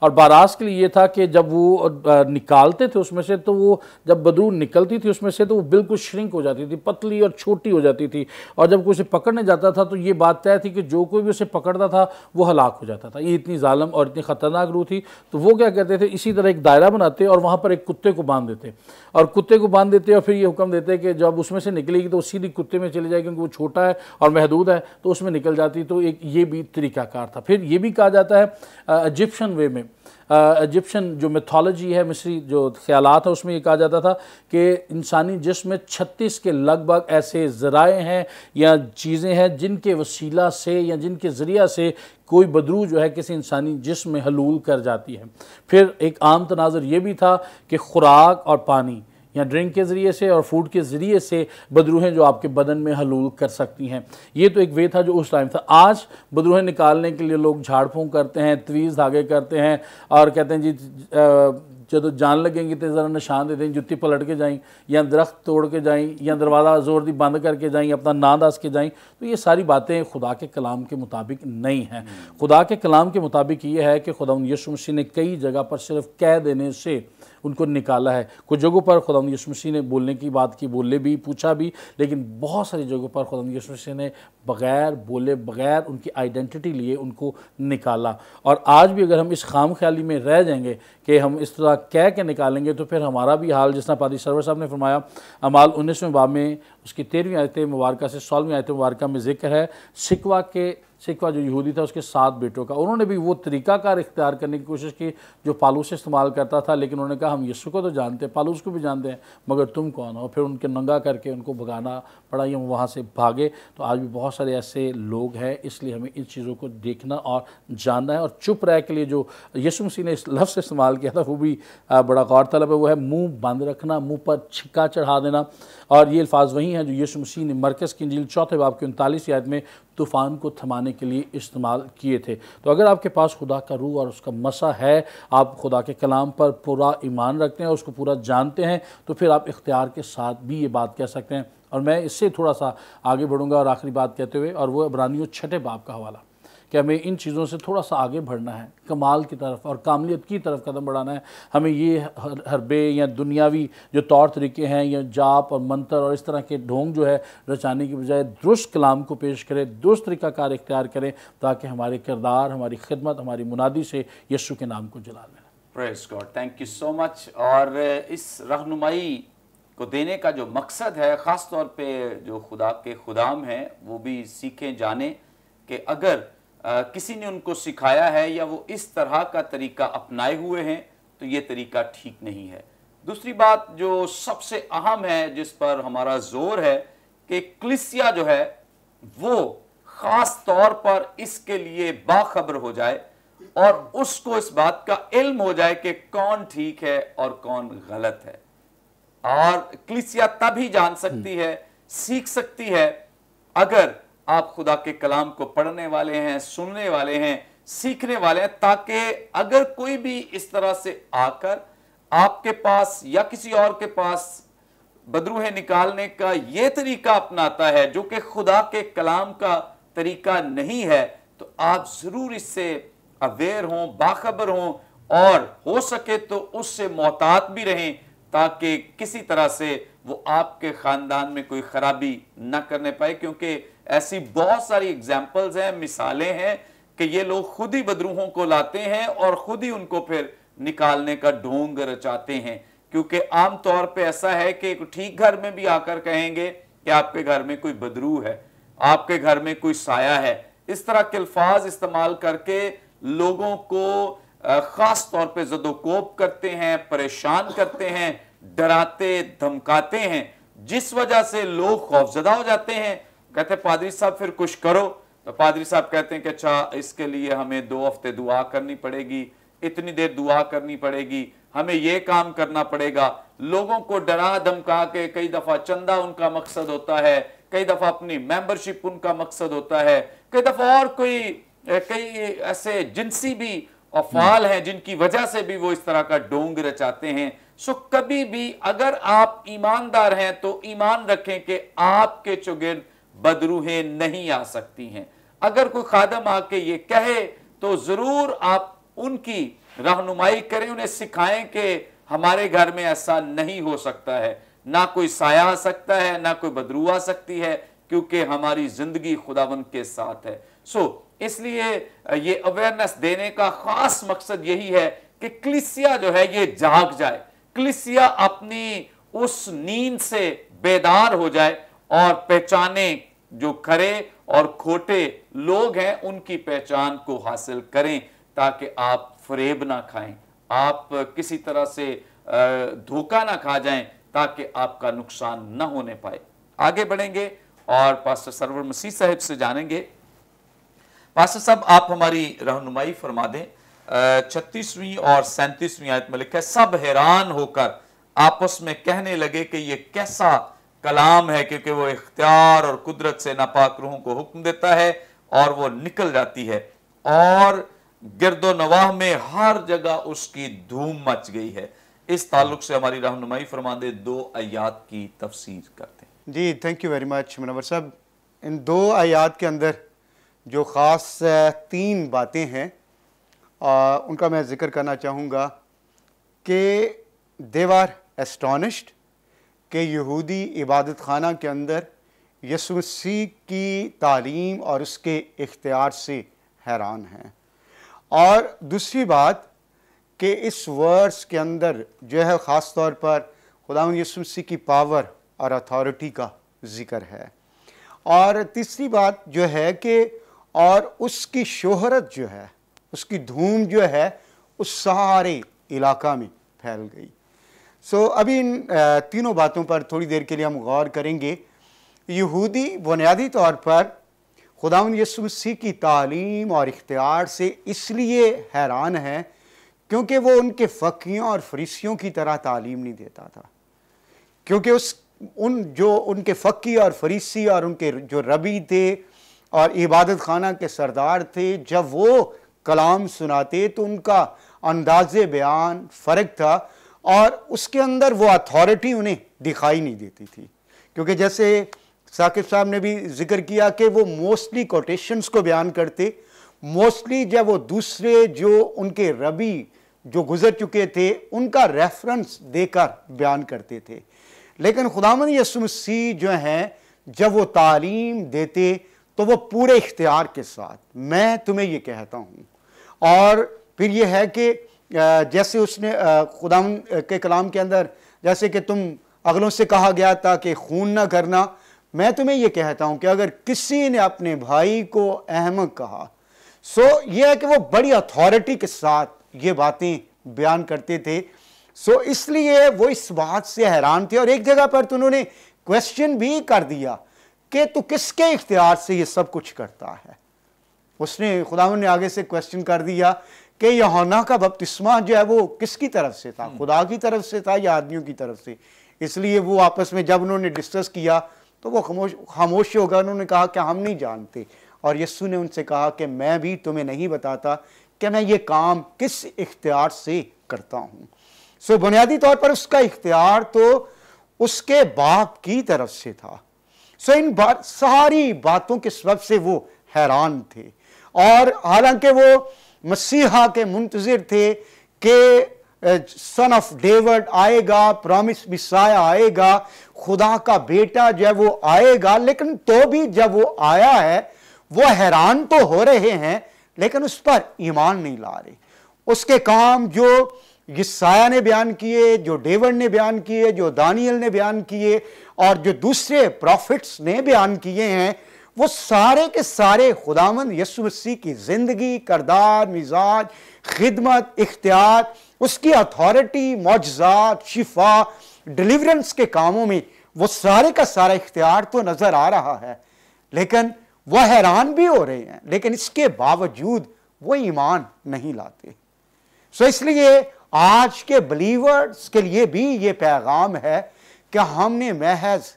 और बारास के लिए ये था कि जब वो निकालते थे उसमें से तो वो जब बदरू निकलती थी उसमें से तो वो बिल्कुल श्रिंक हो जाती थी पतली और छोटी हो जाती थी और जब कोई उसे पकड़ने जाता था तो ये बात तय थी कि जो कोई भी उसे पकड़ता था वो हलाक हो जाता था ये इतनी ालम और इतनी ख़तरनाक रूह थी तो वो क्या कहते थे इसी तरह एक दायरा बनाते और वहाँ पर एक कुत्ते को बांध देते और कुत्ते को बांध देते और फिर ये हुक्म देते कि जब उसमें से निकलेगी तो सीधी कुत्ते में चले जाएगी क्योंकि वो छोटा है और महदूद है तो उसमें निकल जाती तो एक ये भी तरीकाकार था फिर ये भी कहा जाता है इजिप्शन वे में इजिप्शन जो मिथोलॉजी है मिस्री जो ख्याल है उसमें ये कहा जाता था कि इंसानी जिसम में छत्तीस के लगभग ऐसे ज़राए हैं या चीज़ें हैं जिनके वसीला से या जिनके ज़रिया से कोई बदरू जो है किसी इंसानी जिसम में हलूल कर जाती है फिर एक आम तनाजर ये भी था कि खुराक और पानी या ड्रिंक के ज़रिए से और फूड के ज़रिए से बदरूहें जो आपके बदन में हलूल कर सकती हैं ये तो एक वे था जो उस टाइम था आज बदरूहें निकालने के लिए लोग झाड़ फूँक करते हैं तवीज़ धागे करते हैं और कहते हैं जी जब तो जान लगेंगी तो ज़रा निशान दे दें जुत्ती पलट के जाएं या दरख्त तोड़ के जाएं या दरवाज़ा ज़ोर दी बंद करके जाएं अपना ना दस के जाएं तो ये सारी बातें खुदा के कलाम के मुताबिक नहीं हैं खुदा के कलाम के मुताबिक ये है कि खुदा यशु मसीह ने कई जगह पर सिर्फ कह देने से उनको निकाला है कुछ जगहों पर खुदा यीशु मसीह ने बोलने की बात की बोले भी पूछा भी लेकिन बहुत सारी जगहों पर खुदा यीशु मसीह ने बगैर बोले बगैर उनकी आइडेंटिटी लिए उनको निकाला और आज भी अगर हम इस खाम ख्याली में रह जाएंगे कि हम इस तरह कह के निकालेंगे तो फिर हमारा भी हाल जिसना पादी सरवर साहब ने फरमाया अमाल उन्नीसवें बाब में उसकी तेरहवीं आयत मुबारक से सोलहवीं आयत मुबारक में जिक्र है सिकवा के सिखवा जो यहूदी था उसके सात बेटों का उन्होंने भी वो तरीका कार इख्तियार करने की कोशिश की जो पालूस इस्तेमाल करता था लेकिन उन्होंने कहा हम यस्सु को तो जानते हैं पालूस को भी जानते हैं मगर तुम कौन हो फिर उनके नंगा करके उनको भगाना पड़ा ये वहाँ से भागे तो आज भी बहुत सारे ऐसे लोग हैं इसलिए हमें इन चीज़ों को देखना और जानना है और चुप रह के लिए जो यसु मसीह ने इस लफ्ज़ इस्तेमाल किया था वो भी बड़ा गौरतलब है वो है मुँह बंद रखना मुँह पर छिक्का चढ़ा देना और ये अल्फाज वही हैं जो यसु मसीह ने मरकज़ की इंजील चौथे बाब के उनतालीस याद में तूफ़ान को थमाने के लिए इस्तेमाल किए थे तो अगर आपके पास खुदा का रूह और उसका मसा है आप खुदा के कलाम पर पूरा ईमान रखते हैं और उसको पूरा जानते हैं तो फिर आप इख्तियार के साथ भी ये बात कह सकते हैं और मैं इससे थोड़ा सा आगे बढ़ूँगा और आखिरी बात कहते हुए और वह अबरानियों छठे बाप का हवाला कि हमें इन चीज़ों से थोड़ा सा आगे बढ़ना है कमाल की तरफ और कामलियत की तरफ कदम बढ़ाना है हमें ये हर, हरबे या दुनियावी जो तौर तरीके हैं या जाप और मंत्र और इस तरह के ढोंग जो है रचाने की बजाय दुरुस्त कलाम को पेश करें दुरुस्त तरीकाकार इख्तियार करें ताकि हमारे किरदार हमारी खिदमत हमारी मुनादी से यशु के नाम को जला लें praise God thank you so much और इस रहनुमाई को देने का जो मकसद है ख़ास तौर पे जो खुदा के खुदाम हैं वो भी सीखें जाने कि अगर आ, किसी ने उनको सिखाया है या वो इस तरह का तरीका अपनाए हुए हैं तो ये तरीका ठीक नहीं है दूसरी बात जो सबसे अहम है जिस पर हमारा जोर है कि क्लिसिया जो है वो ख़ास तौर पर इसके लिए बाखबर हो जाए और उसको इस बात का इल्म हो जाए कि कौन ठीक है और कौन गलत है और क्लिसिया तभी जान सकती हम्म। है सीख सकती है अगर आप खुदा के कलाम को पढ़ने वाले हैं सुनने वाले हैं सीखने वाले हैं ताकि अगर कोई भी इस तरह से आकर आपके पास या किसी और के पास बदरूहे निकालने का ये तरीका अपनाता है जो कि खुदा के कलाम का तरीका नहीं है तो आप ज़रूर इससे अवेयर हों बाखबर हों और हो सके तो उससे मोहतात भी रहें ताकि किसी तरह से वो आपके ख़ानदान में कोई ख़राबी ना करने पाए क्योंकि ऐसी बहुत सारी एग्जाम्पल्स हैं मिसालें हैं कि ये लोग खुद ही बदरूहों को लाते हैं और खुद ही उनको फिर निकालने का ढोंग रचाते हैं क्योंकि आमतौर पे ऐसा है कि ठीक घर में भी आकर कहेंगे कि आपके घर में कोई बदरू है आपके घर में कोई साया है इस तरह के अल्फाज इस्तेमाल करके लोगों को ख़ास तौर पे जदोकोप करते हैं परेशान करते हैं डराते धमकाते हैं जिस वजह से लोग खौफजदा हो जाते हैं कहते पादरी साहब फिर कुछ करो तो पादरी साहब कहते हैं कि अच्छा इसके लिए हमें दो हफ्ते दुआ करनी पड़ेगी इतनी देर दुआ करनी पड़ेगी हमें ये काम करना पड़ेगा लोगों को डरा धमका के कई दफ़ा चंदा उनका मकसद होता है कई दफ़ा अपनी मेंबरशिप उनका मकसद होता है कई दफ़ा और कोई कई ऐसे जिनसी भी अफाल हैं जिनकी वजह से भी वो इस तरह का डोंग रचाते हैं सो कभी भी अगर आप ईमानदार हैं तो ईमान रखें कि आपके चुगिर्द बदरूहें नहीं आ सकती हैं अगर कोई खादम आके ये कहे तो ज़रूर आप उनकी रहनुमाई करें उन्हें सिखाएं कि हमारे घर में ऐसा नहीं हो सकता है ना कोई साया आ सकता है ना कोई बदरू आ सकती है क्योंकि हमारी ज़िंदगी खुदावन के साथ है सो so, इसलिए ये अवेयरनेस देने का ख़ास मकसद यही है कि क्लिसिया जो है ये जाग जाए क्लिसिया अपनी उस नींद से बेदार हो जाए और पहचाने जो खरे और खोटे लोग हैं उनकी पहचान को हासिल करें ताकि आप फरेब ना खाएं आप किसी तरह से धोखा ना खा जाएं ताकि आपका नुकसान ना होने पाए आगे बढ़ेंगे और पास्टर सरवर मसीह साहब से जानेंगे पास्टर साहब आप हमारी रहनुमाई फरमा दें छत्तीसवीं और सैंतीसवीं आयत में लिखा है सब हैरान होकर आपस में कहने लगे कि यह कैसा कलाम है क्योंकि वो इख्तियार और कुदरत से नापाक रूहों को हुक्म देता है और वो निकल जाती है और गिरदो नवाह में हर जगह उसकी धूम मच गई है इस ताल्लुक से हमारी रहनुमाई फरमा दे दो आयात की तफसीर करते हैं जी thank you very much Manawar साहब इन दो आयात के अंदर जो ख़ास तीन बातें हैं उनका मैं ज़िक्र करना चाहूँगा कि देवार एस्टॉनिश्ड कि यहूदी इबादत खाना के अंदर यसुसी की तालीम और उसके इख्तियार से हैरान हैं और दूसरी बात कि इस वर्स के अंदर जो है ख़ास तौर पर खुदा यसुसी की पावर और अथॉरिटी का ज़िक्र है और तीसरी बात जो है कि और उसकी शोहरत जो है उसकी धूम जो है उस सारे इलाका में फैल गई सो so, अभी इन तीनों बातों पर थोड़ी देर के लिए हम गौर करेंगे यहूदी बुनियादी तौर पर खुदा यसूसी की तालीम और इख्तियार से इसलिए हैरान हैं क्योंकि वो उनके फ़कीियों और फरीसियों की तरह तालीम नहीं देता था क्योंकि उस उन जो उनके फ़की और फरीसी और उनके जो रबी थे और इबादत खाना के सरदार थे जब वो कलाम सुनाते तो उनका अंदाज बयान फ़र्क था और उसके अंदर वो अथॉरिटी उन्हें दिखाई नहीं देती थी क्योंकि जैसे साकिब साहब ने भी जिक्र किया कि वो मोस्टली कोटेशंस को बयान करते मोस्टली जब वो दूसरे जो उनके रबी जो गुजर चुके थे उनका रेफरेंस देकर बयान करते थे लेकिन खुदामद यसुमसी जो हैं जब वो तालीम देते तो वो पूरे इख्तियार के साथ मैं तुम्हें ये कहता हूँ और फिर यह है कि जैसे उसने खुदा के कलाम के अंदर जैसे कि तुम अगलों से कहा गया था कि खून ना करना मैं तुम्हें यह कहता हूं कि अगर किसी ने अपने भाई को अहमक कहा सो यह है कि वो बड़ी अथॉरिटी के साथ ये बातें बयान करते थे सो इसलिए वो इस बात से हैरान थे और एक जगह पर तो उन्होंने क्वेश्चन भी कर दिया कि तू किसके इख्तियार से ये सब कुछ करता है उसने खुदा ने आगे से क्वेश्चन कर दिया कि यहोना का बपतिस्मा जो है वो किसकी तरफ से था हम्म। खुदा की तरफ से था या आदमियों की तरफ से इसलिए वो आपस में जब उन्होंने डिस्कस किया तो वो खामोश खामोश हो गया उन्होंने कहा कि हम नहीं जानते और यस्सु ने उनसे कहा कि मैं भी तुम्हें नहीं बताता कि मैं ये काम किस इख्तियार से करता हूँ सो बुनियादी तौर पर उसका इख्तियार तो उसके बाप की तरफ से था सो इन बात सारी बातों के सब से वो हैरान थे और हालांकि वो मसीहा के मुंतजर थे कि सन ऑफ डेविड आएगा प्रॉमिस मिसाया आएगा खुदा का बेटा जो है वो आएगा लेकिन तो भी जब वो आया है वो हैरान तो हो रहे हैं लेकिन उस पर ईमान नहीं ला रहे उसके काम जो यसाया ने बयान किए जो डेविड ने बयान किए जो दानियल ने बयान किए और जो दूसरे प्रॉफिट्स ने बयान किए हैं वो सारे के सारे खुदावन यसु मसीह की ज़िंदगी करदार मिजाज खिदमत इख्तियार उसकी अथॉरिटी मुआजात शिफा डिलीवरेंस के कामों में वो सारे का सारा इख्तियार तो नज़र आ रहा है लेकिन वह हैरान भी हो रहे हैं लेकिन इसके बावजूद वो ईमान नहीं लाते सो इसलिए आज के बिलीवर्स के लिए भी ये पैगाम है कि हमने महज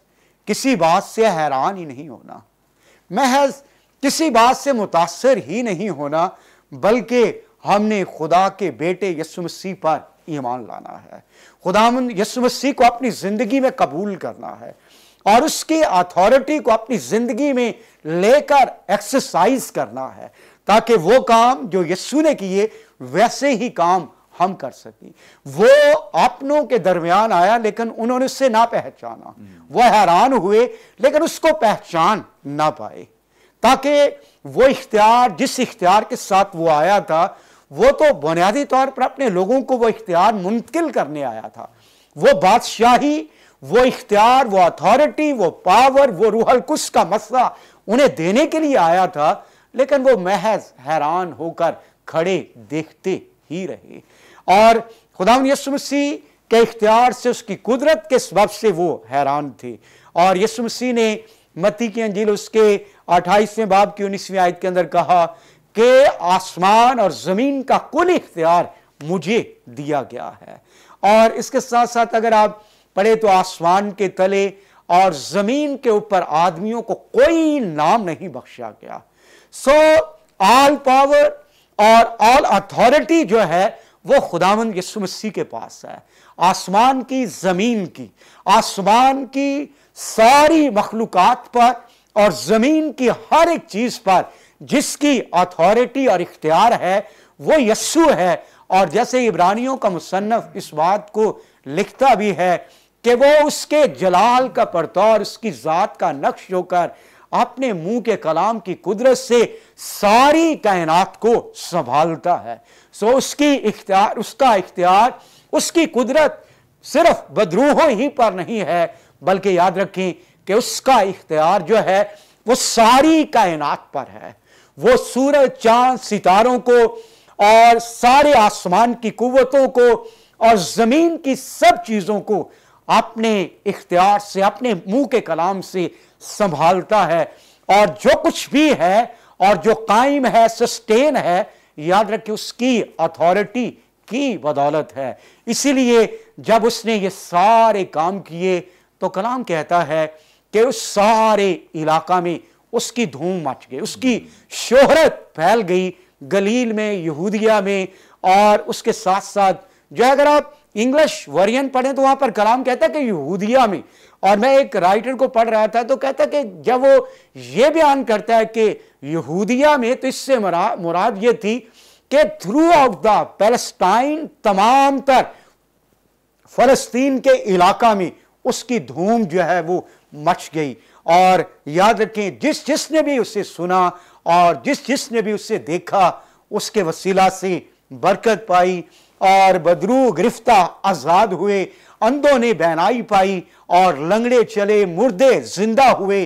किसी बात से हैरान ही नहीं होना महज किसी बात से मुतासर ही नहीं होना बल्कि हमने खुदा के बेटे यसु मसीह पर ईमान लाना है खुदा यसु मसीह को अपनी ज़िंदगी में कबूल करना है और उसकी अथॉरिटी को अपनी ज़िंदगी में लेकर एक्सरसाइज करना है ताकि वो काम जो यस्सु ने किए वैसे ही काम हम कर सकें वो अपनों के दरमियान आया लेकिन उन्होंने उससे ना पहचाना वो हैरान हुए लेकिन उसको पहचान ना पाए ताकि वो इख्तियार जिस इख्तियार के साथ वो आया था वो तो बुनियादी तौर पर अपने लोगों को वो इख्तियार मुंतकिल करने आया था वो बादशाही वो इख्तियार वो अथॉरिटी वो पावर वो रूहल कुस का मसला उन्हें देने के लिए आया था लेकिन वो महज हैरान होकर खड़े देखते ही रहे और खुदा यसु मसीह के इख्तियार से उसकी कुदरत के सबब से वो हैरान थे और यसु मसीह ने मती की अंजील उसके अट्ठाईसवें बाब की उन्नीसवीं आयत के अंदर कहा कि आसमान और ज़मीन का कुल इख्तियार मुझे दिया गया है और इसके साथ साथ अगर आप पढ़े तो आसमान के तले और ज़मीन के ऊपर आदमियों को कोई नाम नहीं बख्शा गया सो ऑल पावर और ऑल अथॉरिटी जो है वो खुदावन यसु मसीह के पास है आसमान की ज़मीन की आसमान की सारी मखलूक पर और ज़मीन की हर एक चीज़ पर जिसकी अथॉरिटी और इख्तियार है वो यस्सु है और जैसे इब्रानियों का मुसन्फ इस बात को लिखता भी है कि वो उसके जलाल का परतौर उसकी ज़ात का नक्श होकर अपने मुंह के कलाम की कुदरत से सारी कायनात को संभालता है सो उसकी इख्तियार उसका इख्तियार उसकी कुदरत सिर्फ बदरूहों ही पर नहीं है बल्कि याद रखें कि उसका इख्तियार जो है वो सारी कायनात पर है वो सूरज चांद सितारों को और सारे आसमान की कुवतों को और ज़मीन की सब चीज़ों को अपने इख्तियार से अपने मुंह के कलाम से संभालता है और जो कुछ भी है और जो कायम है सस्टेन है याद रखिए उसकी अथॉरिटी की बदौलत है इसीलिए जब उसने ये सारे काम किए तो कलाम कहता है कि उस सारे इलाका में उसकी धूम मच गई उसकी शोहरत फैल गई गलील में यहूदिया में और उसके साथ साथ जो अगर आप इंग्लिश वर्यन पढ़ें तो वहां पर कलाम कहता है कि यहूदिया में और मैं एक राइटर को पढ़ रहा था तो कहता कि जब वो ये बयान करता है कि यहूदिया में तो इससे मुराद ये थी कि थ्रू आउट द पैलेस्टाइन तमाम तर फलस्तीन के इलाका में उसकी धूम जो है वो मच गई और याद रखें जिस जिसने भी उसे सुना और जिस जिसने भी उसे देखा उसके वसीला से बरकत पाई और बदरू गिरफ्तार आज़ाद हुए अंधों ने बहनाई पाई और लंगड़े चले मुर्दे जिंदा हुए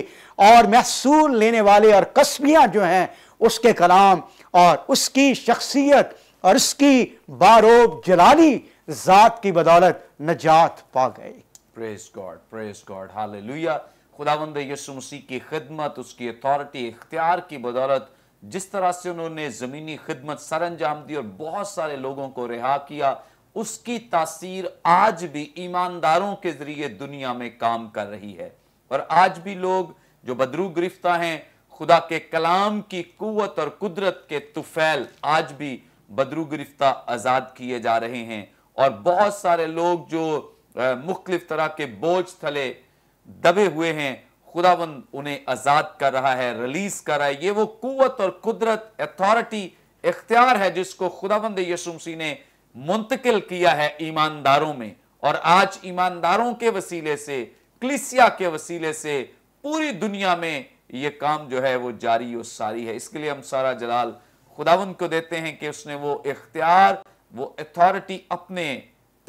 और महसूल लेने वाले और कस्बियाँ जो हैं उसके कलाम और उसकी शख्सियत और उसकी बारोब जलाली ज़ात की बदौलत नजात पा गए प्रेस गॉड प्रेस गॉड लुया खुदावंद यसु मसीह की खिदमत उसकी अथॉरिटी इख्तियार की बदौलत जिस तरह से उन्होंने ज़मीनी खिदमत सर अंजाम दी और बहुत सारे लोगों को रिहा किया उसकी तासीर आज भी ईमानदारों के जरिए दुनिया में काम कर रही है और आज भी लोग जो बदरू गिरफ्ता हैं खुदा के कलाम की कुत और कुदरत के तुफैल आज भी बदरू गिरफ्ता आज़ाद किए जा रहे हैं और बहुत सारे लोग जो मुख्तलिफ तरह के बोझ थले दबे हुए हैं खुदावंद उन्हें आज़ाद कर रहा है रिलीज कर रहा है ये वो कुत और कुदरत अथॉरिटी इख्तियार है जिसको खुदावंद यशुमसी ने मुंतकिल किया है ईमानदारों में और आज ईमानदारों के वसीले से क्लिसिया के वसीले से पूरी दुनिया में ये काम जो है वो जारी और सारी है इसके लिए हम सारा जलाल खुदावन को देते हैं कि उसने वो इख्तियार वो अथॉरिटी अपने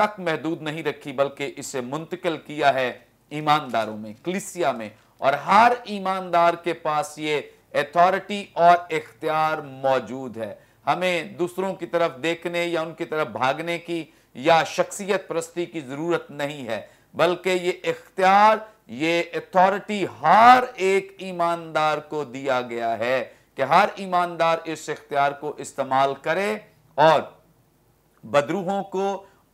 तक महदूद नहीं रखी बल्कि इसे मुंतकिल किया है ईमानदारों में क्लिसिया में और हर ईमानदार के पास ये अथॉरिटी और इख्तियार मौजूद है हमें दूसरों की तरफ देखने या उनकी तरफ भागने की या शख्सियत परस्ती की ज़रूरत नहीं है बल्कि ये इख्तियार ये अथॉरिटी हर एक ईमानदार को दिया गया है कि हर ईमानदार इस इख्तियार को इस्तेमाल करे और बदरूहों को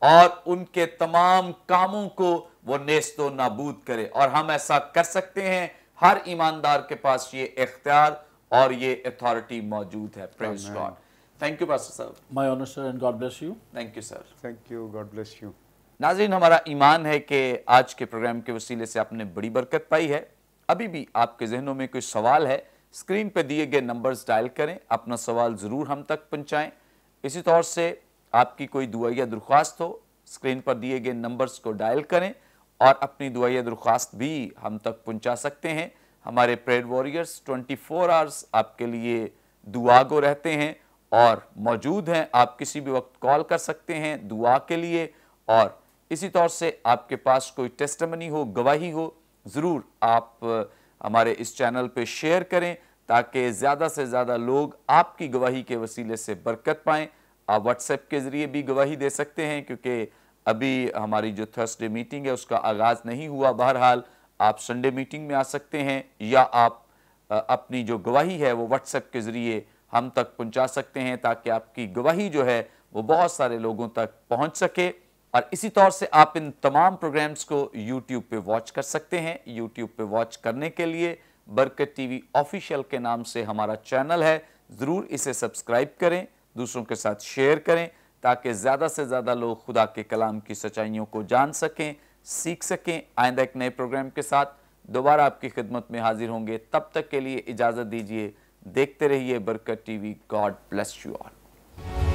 और उनके तमाम कामों को वो नेस्तो नाबूद करे और हम ऐसा कर सकते हैं हर ईमानदार के पास ये इख्तियार और ये अथॉरिटी मौजूद है praise God thank you pastor साहब my honour sir and God bless you thank you sir thank you God bless you नाजरीन हमारा ईमान है कि आज के प्रोग्राम के वसीले से आपने बड़ी बरकत पाई है अभी भी आपके जहनों में कोई सवाल है स्क्रीन पर दिए गए नंबर्स डायल करें अपना सवाल ज़रूर हम तक पहुँचाएँ इसी तौर से आपकी कोई दुआया दरख्वास्त हो स्क्रीन पर दिए गए नंबर्स को डायल करें और अपनी दुआया दरख्वास्त भी हम तक पहुँचा सकते हैं हमारे प्रेड वॉरियर्स 24 आवर्स आपके लिए दुआगो रहते हैं और मौजूद हैं आप किसी भी वक्त कॉल कर सकते हैं दुआ के लिए और इसी तौर से आपके पास कोई टेस्टमनी हो गवाही हो ज़रूर आप हमारे इस चैनल पे शेयर करें ताकि ज़्यादा से ज़्यादा लोग आपकी गवाही के वसीले से बरकत पाएँ आप व्हाट्सएप के ज़रिए भी गवाही दे सकते हैं क्योंकि अभी हमारी जो थर्सडे मीटिंग है उसका आगाज़ नहीं हुआ बहरहाल आप संडे मीटिंग में आ सकते हैं या आप अपनी जो गवाही है वो व्हाट्सएप के ज़रिए हम तक पहुंचा सकते हैं ताकि आपकी गवाही जो है वो बहुत सारे लोगों तक पहुंच सके और इसी तौर से आप इन तमाम प्रोग्राम्स को यूट्यूब पे वॉच कर सकते हैं यूट्यूब पे वॉच करने के लिए बरकत टीवी ऑफिशियल के नाम से हमारा चैनल है ज़रूर इसे सब्सक्राइब करें दूसरों के साथ शेयर करें ताकि ज़्यादा से ज़्यादा लोग खुदा के कलाम की सच्चाइयों को जान सकें सीख सकें आइंदा एक नए प्रोग्राम के साथ दोबारा आपकी खिदमत में हाजिर होंगे तब तक के लिए इजाज़त दीजिए देखते रहिए Barkat TV God bless you all